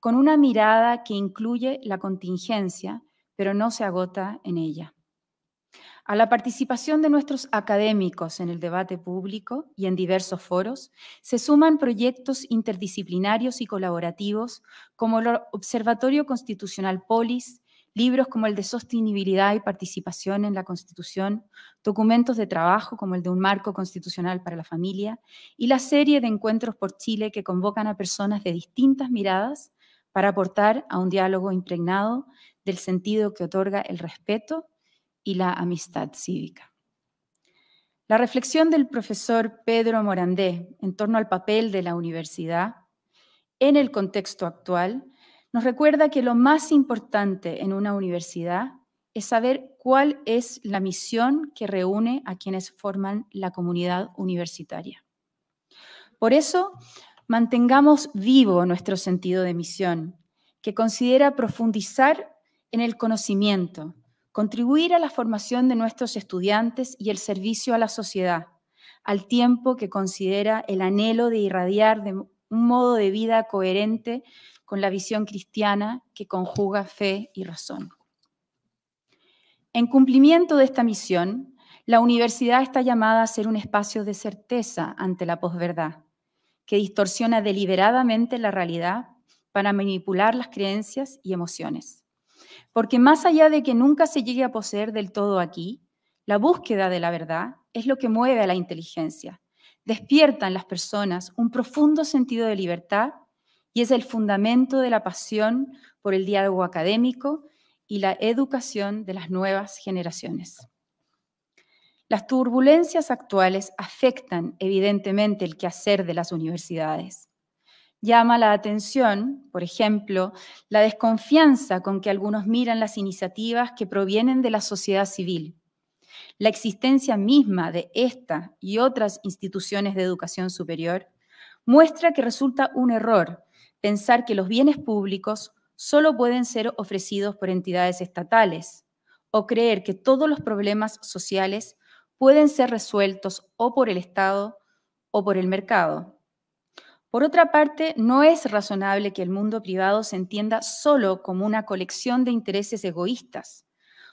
S3: con una mirada que incluye la contingencia pero no se agota en ella. A la participación de nuestros académicos en el debate público y en diversos foros se suman proyectos interdisciplinarios y colaborativos como el Observatorio Constitucional Polis, libros como el de Sostenibilidad y Participación en la Constitución, documentos de trabajo como el de Un Marco Constitucional para la Familia y la serie de encuentros por Chile que convocan a personas de distintas miradas para aportar a un diálogo impregnado del sentido que otorga el respeto y la amistad cívica. La reflexión del profesor Pedro Morandé en torno al papel de la universidad en el contexto actual nos recuerda que lo más importante en una universidad es saber cuál es la misión que reúne a quienes forman la comunidad universitaria. Por eso, mantengamos vivo nuestro sentido de misión, que considera profundizar en el conocimiento, contribuir a la formación de nuestros estudiantes y el servicio a la sociedad, al tiempo que considera el anhelo de irradiar de un modo de vida coherente con la visión cristiana que conjuga fe y razón. En cumplimiento de esta misión, la universidad está llamada a ser un espacio de certeza ante la posverdad, que distorsiona deliberadamente la realidad para manipular las creencias y emociones. Porque más allá de que nunca se llegue a poseer del todo aquí, la búsqueda de la verdad es lo que mueve a la inteligencia. Despierta en las personas un profundo sentido de libertad y es el fundamento de la pasión por el diálogo académico y la educación de las nuevas generaciones. Las turbulencias actuales afectan evidentemente el quehacer de las universidades llama la atención, por ejemplo, la desconfianza con que algunos miran las iniciativas que provienen de la sociedad civil, la existencia misma de esta y otras instituciones de educación superior muestra que resulta un error pensar que los bienes públicos solo pueden ser ofrecidos por entidades estatales o creer que todos los problemas sociales pueden ser resueltos o por el Estado o por el mercado. Por otra parte, no es razonable que el mundo privado se entienda solo como una colección de intereses egoístas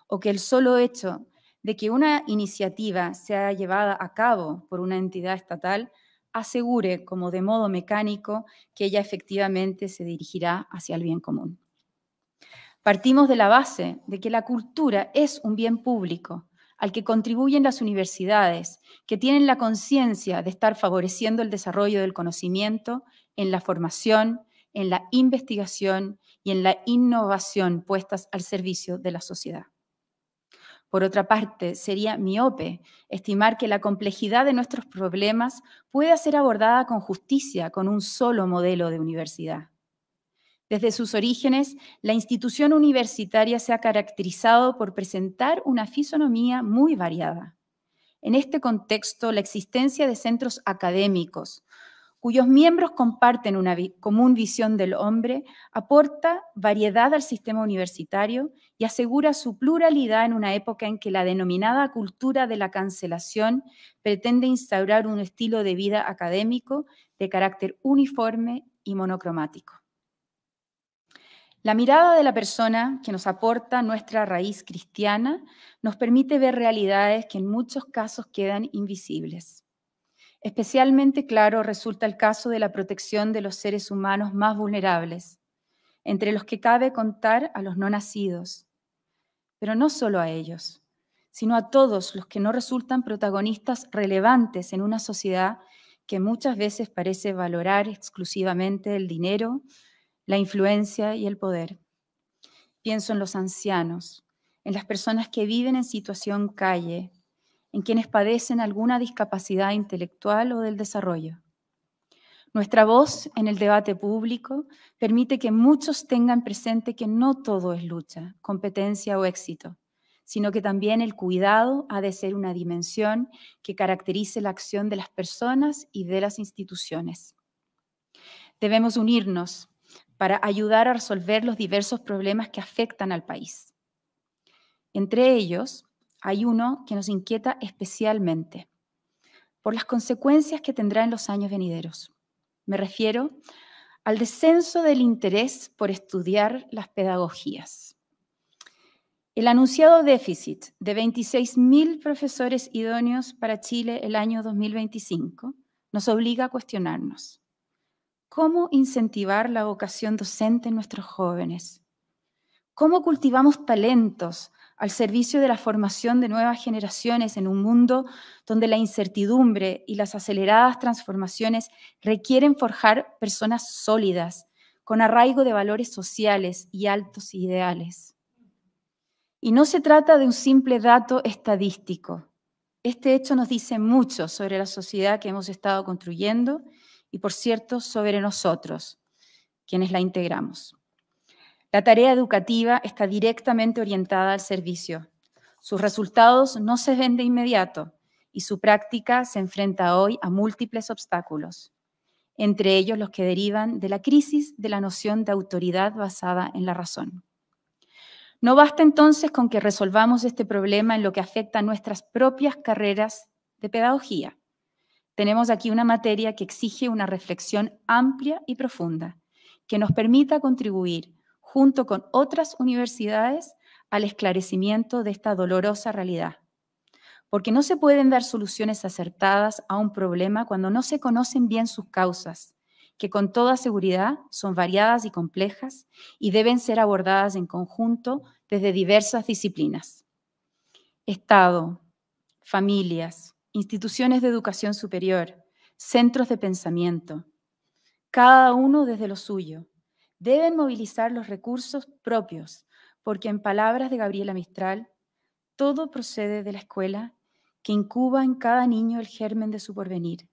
S3: o que el solo hecho de que una iniciativa sea llevada a cabo por una entidad estatal asegure como de modo mecánico que ella efectivamente se dirigirá hacia el bien común. Partimos de la base de que la cultura es un bien público al que contribuyen las universidades, que tienen la conciencia de estar favoreciendo el desarrollo del conocimiento en la formación, en la investigación y en la innovación puestas al servicio de la sociedad. Por otra parte, sería miope estimar que la complejidad de nuestros problemas pueda ser abordada con justicia con un solo modelo de universidad. Desde sus orígenes, la institución universitaria se ha caracterizado por presentar una fisonomía muy variada. En este contexto, la existencia de centros académicos, cuyos miembros comparten una común visión del hombre, aporta variedad al sistema universitario y asegura su pluralidad en una época en que la denominada cultura de la cancelación pretende instaurar un estilo de vida académico de carácter uniforme y monocromático. La mirada de la persona que nos aporta nuestra raíz cristiana nos permite ver realidades que en muchos casos quedan invisibles. Especialmente claro resulta el caso de la protección de los seres humanos más vulnerables, entre los que cabe contar a los no nacidos, pero no solo a ellos, sino a todos los que no resultan protagonistas relevantes en una sociedad que muchas veces parece valorar exclusivamente el dinero, la influencia y el poder. Pienso en los ancianos, en las personas que viven en situación calle, en quienes padecen alguna discapacidad intelectual o del desarrollo. Nuestra voz en el debate público permite que muchos tengan presente que no todo es lucha, competencia o éxito, sino que también el cuidado ha de ser una dimensión que caracterice la acción de las personas y de las instituciones. Debemos unirnos para ayudar a resolver los diversos problemas que afectan al país. Entre ellos, hay uno que nos inquieta especialmente por las consecuencias que tendrá en los años venideros. Me refiero al descenso del interés por estudiar las pedagogías. El anunciado déficit de 26.000 profesores idóneos para Chile el año 2025 nos obliga a cuestionarnos. ¿Cómo incentivar la vocación docente en nuestros jóvenes? ¿Cómo cultivamos talentos al servicio de la formación de nuevas generaciones en un mundo donde la incertidumbre y las aceleradas transformaciones requieren forjar personas sólidas, con arraigo de valores sociales y altos ideales? Y no se trata de un simple dato estadístico. Este hecho nos dice mucho sobre la sociedad que hemos estado construyendo y, por cierto, sobre nosotros, quienes la integramos. La tarea educativa está directamente orientada al servicio. Sus resultados no se ven de inmediato y su práctica se enfrenta hoy a múltiples obstáculos, entre ellos los que derivan de la crisis de la noción de autoridad basada en la razón. No basta entonces con que resolvamos este problema en lo que afecta a nuestras propias carreras de pedagogía tenemos aquí una materia que exige una reflexión amplia y profunda, que nos permita contribuir, junto con otras universidades, al esclarecimiento de esta dolorosa realidad. Porque no se pueden dar soluciones acertadas a un problema cuando no se conocen bien sus causas, que con toda seguridad son variadas y complejas y deben ser abordadas en conjunto desde diversas disciplinas. Estado, familias, instituciones de educación superior, centros de pensamiento, cada uno desde lo suyo, deben movilizar los recursos propios, porque en palabras de Gabriela Mistral, todo procede de la escuela que incuba en cada niño el germen de su porvenir.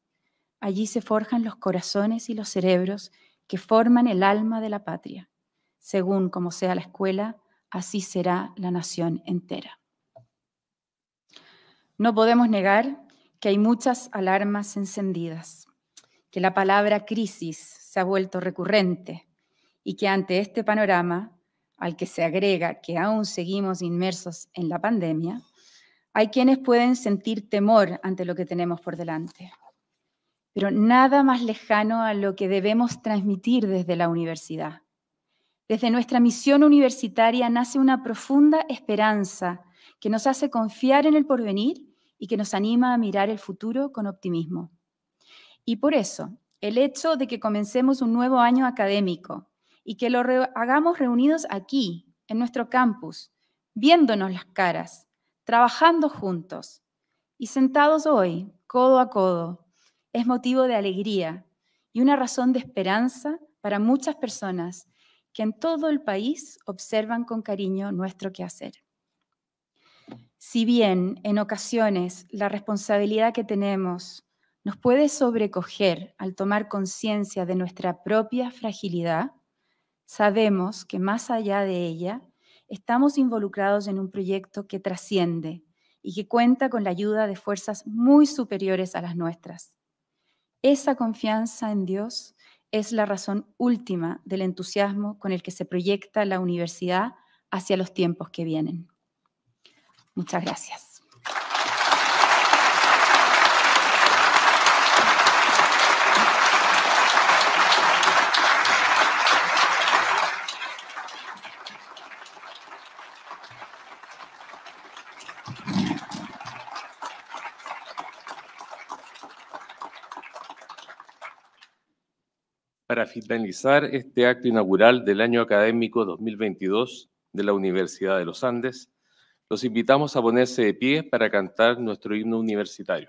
S3: Allí se forjan los corazones y los cerebros que forman el alma de la patria. Según como sea la escuela, así será la nación entera. No podemos negar que hay muchas alarmas encendidas, que la palabra crisis se ha vuelto recurrente y que ante este panorama, al que se agrega que aún seguimos inmersos en la pandemia, hay quienes pueden sentir temor ante lo que tenemos por delante. Pero nada más lejano a lo que debemos transmitir desde la universidad. Desde nuestra misión universitaria nace una profunda esperanza que nos hace confiar en el porvenir y que nos anima a mirar el futuro con optimismo. Y por eso, el hecho de que comencemos un nuevo año académico y que lo hagamos reunidos aquí, en nuestro campus, viéndonos las caras, trabajando juntos y sentados hoy, codo a codo, es motivo de alegría y una razón de esperanza para muchas personas que en todo el país observan con cariño nuestro quehacer. Si bien en ocasiones la responsabilidad que tenemos nos puede sobrecoger al tomar conciencia de nuestra propia fragilidad, sabemos que más allá de ella, estamos involucrados en un proyecto que trasciende y que cuenta con la ayuda de fuerzas muy superiores a las nuestras. Esa confianza en Dios es la razón última del entusiasmo con el que se proyecta la universidad hacia los tiempos que vienen. Muchas gracias.
S1: Para finalizar este acto inaugural del año académico 2022 de la Universidad de los Andes, los invitamos a ponerse de pie para cantar nuestro himno universitario.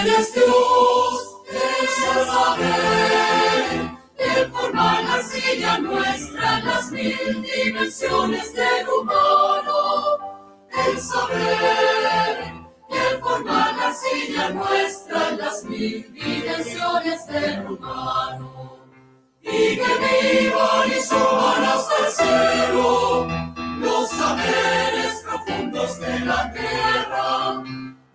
S7: eres Dios, el saber el formar la silla nuestra las mil dimensiones del humano. El saber el formar la silla nuestra las mil dimensiones del humano. Y que vivan y suban hasta el cielo los saberes profundos de la tierra.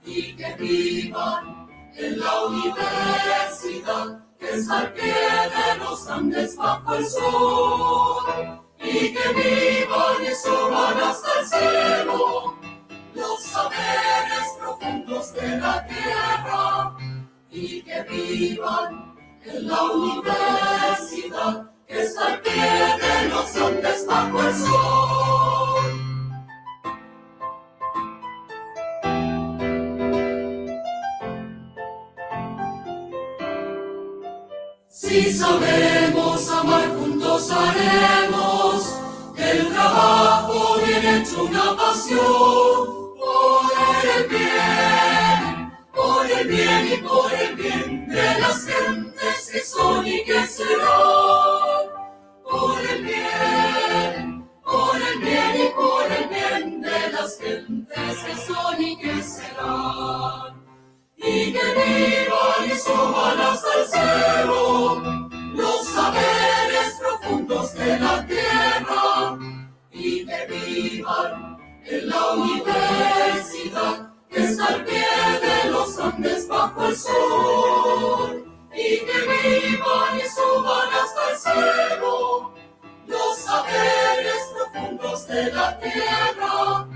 S7: Y que vivan en la universidad que es al pie de los Andes bajo el sol
S3: y que vivan y suban hasta el cielo
S7: los saberes profundos de la tierra y que vivan en la universidad que es al pie de los Andes bajo el sol. Si sabemos amar juntos haremos el trabajo viene hecho una pasión por el bien, por el bien y por el bien de las gentes que son y que serán. Por el bien, por el bien y por el bien de las gentes que son y que serán y que vivan y suban hasta el cielo los saberes
S3: profundos de la tierra
S7: y que vivan en la universidad que está al pie de los Andes bajo el sol y que vivan y suban hasta el cielo los saberes profundos de la tierra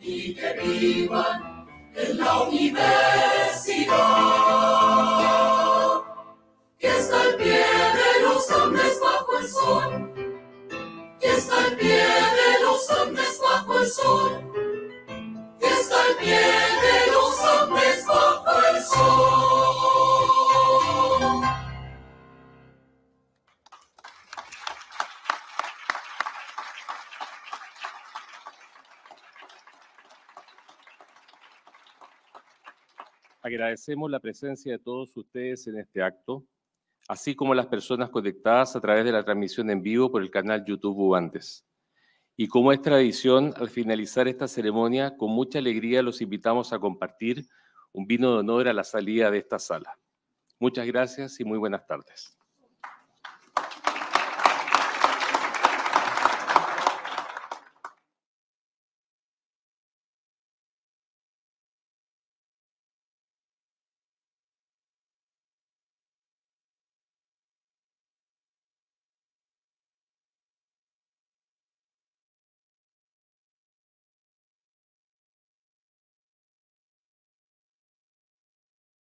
S7: y que vivan en la universidad, que está al pie de los hombres bajo el sol, que está al pie de los hombres bajo el sol, que está al pie de los hombres bajo el sol.
S1: Agradecemos la presencia de todos ustedes en este acto, así como las personas conectadas a través de la transmisión en vivo por el canal YouTube Ubantes. Y como es tradición, al finalizar esta ceremonia, con mucha alegría los invitamos a compartir un vino de honor a la salida de esta sala. Muchas gracias y muy buenas tardes.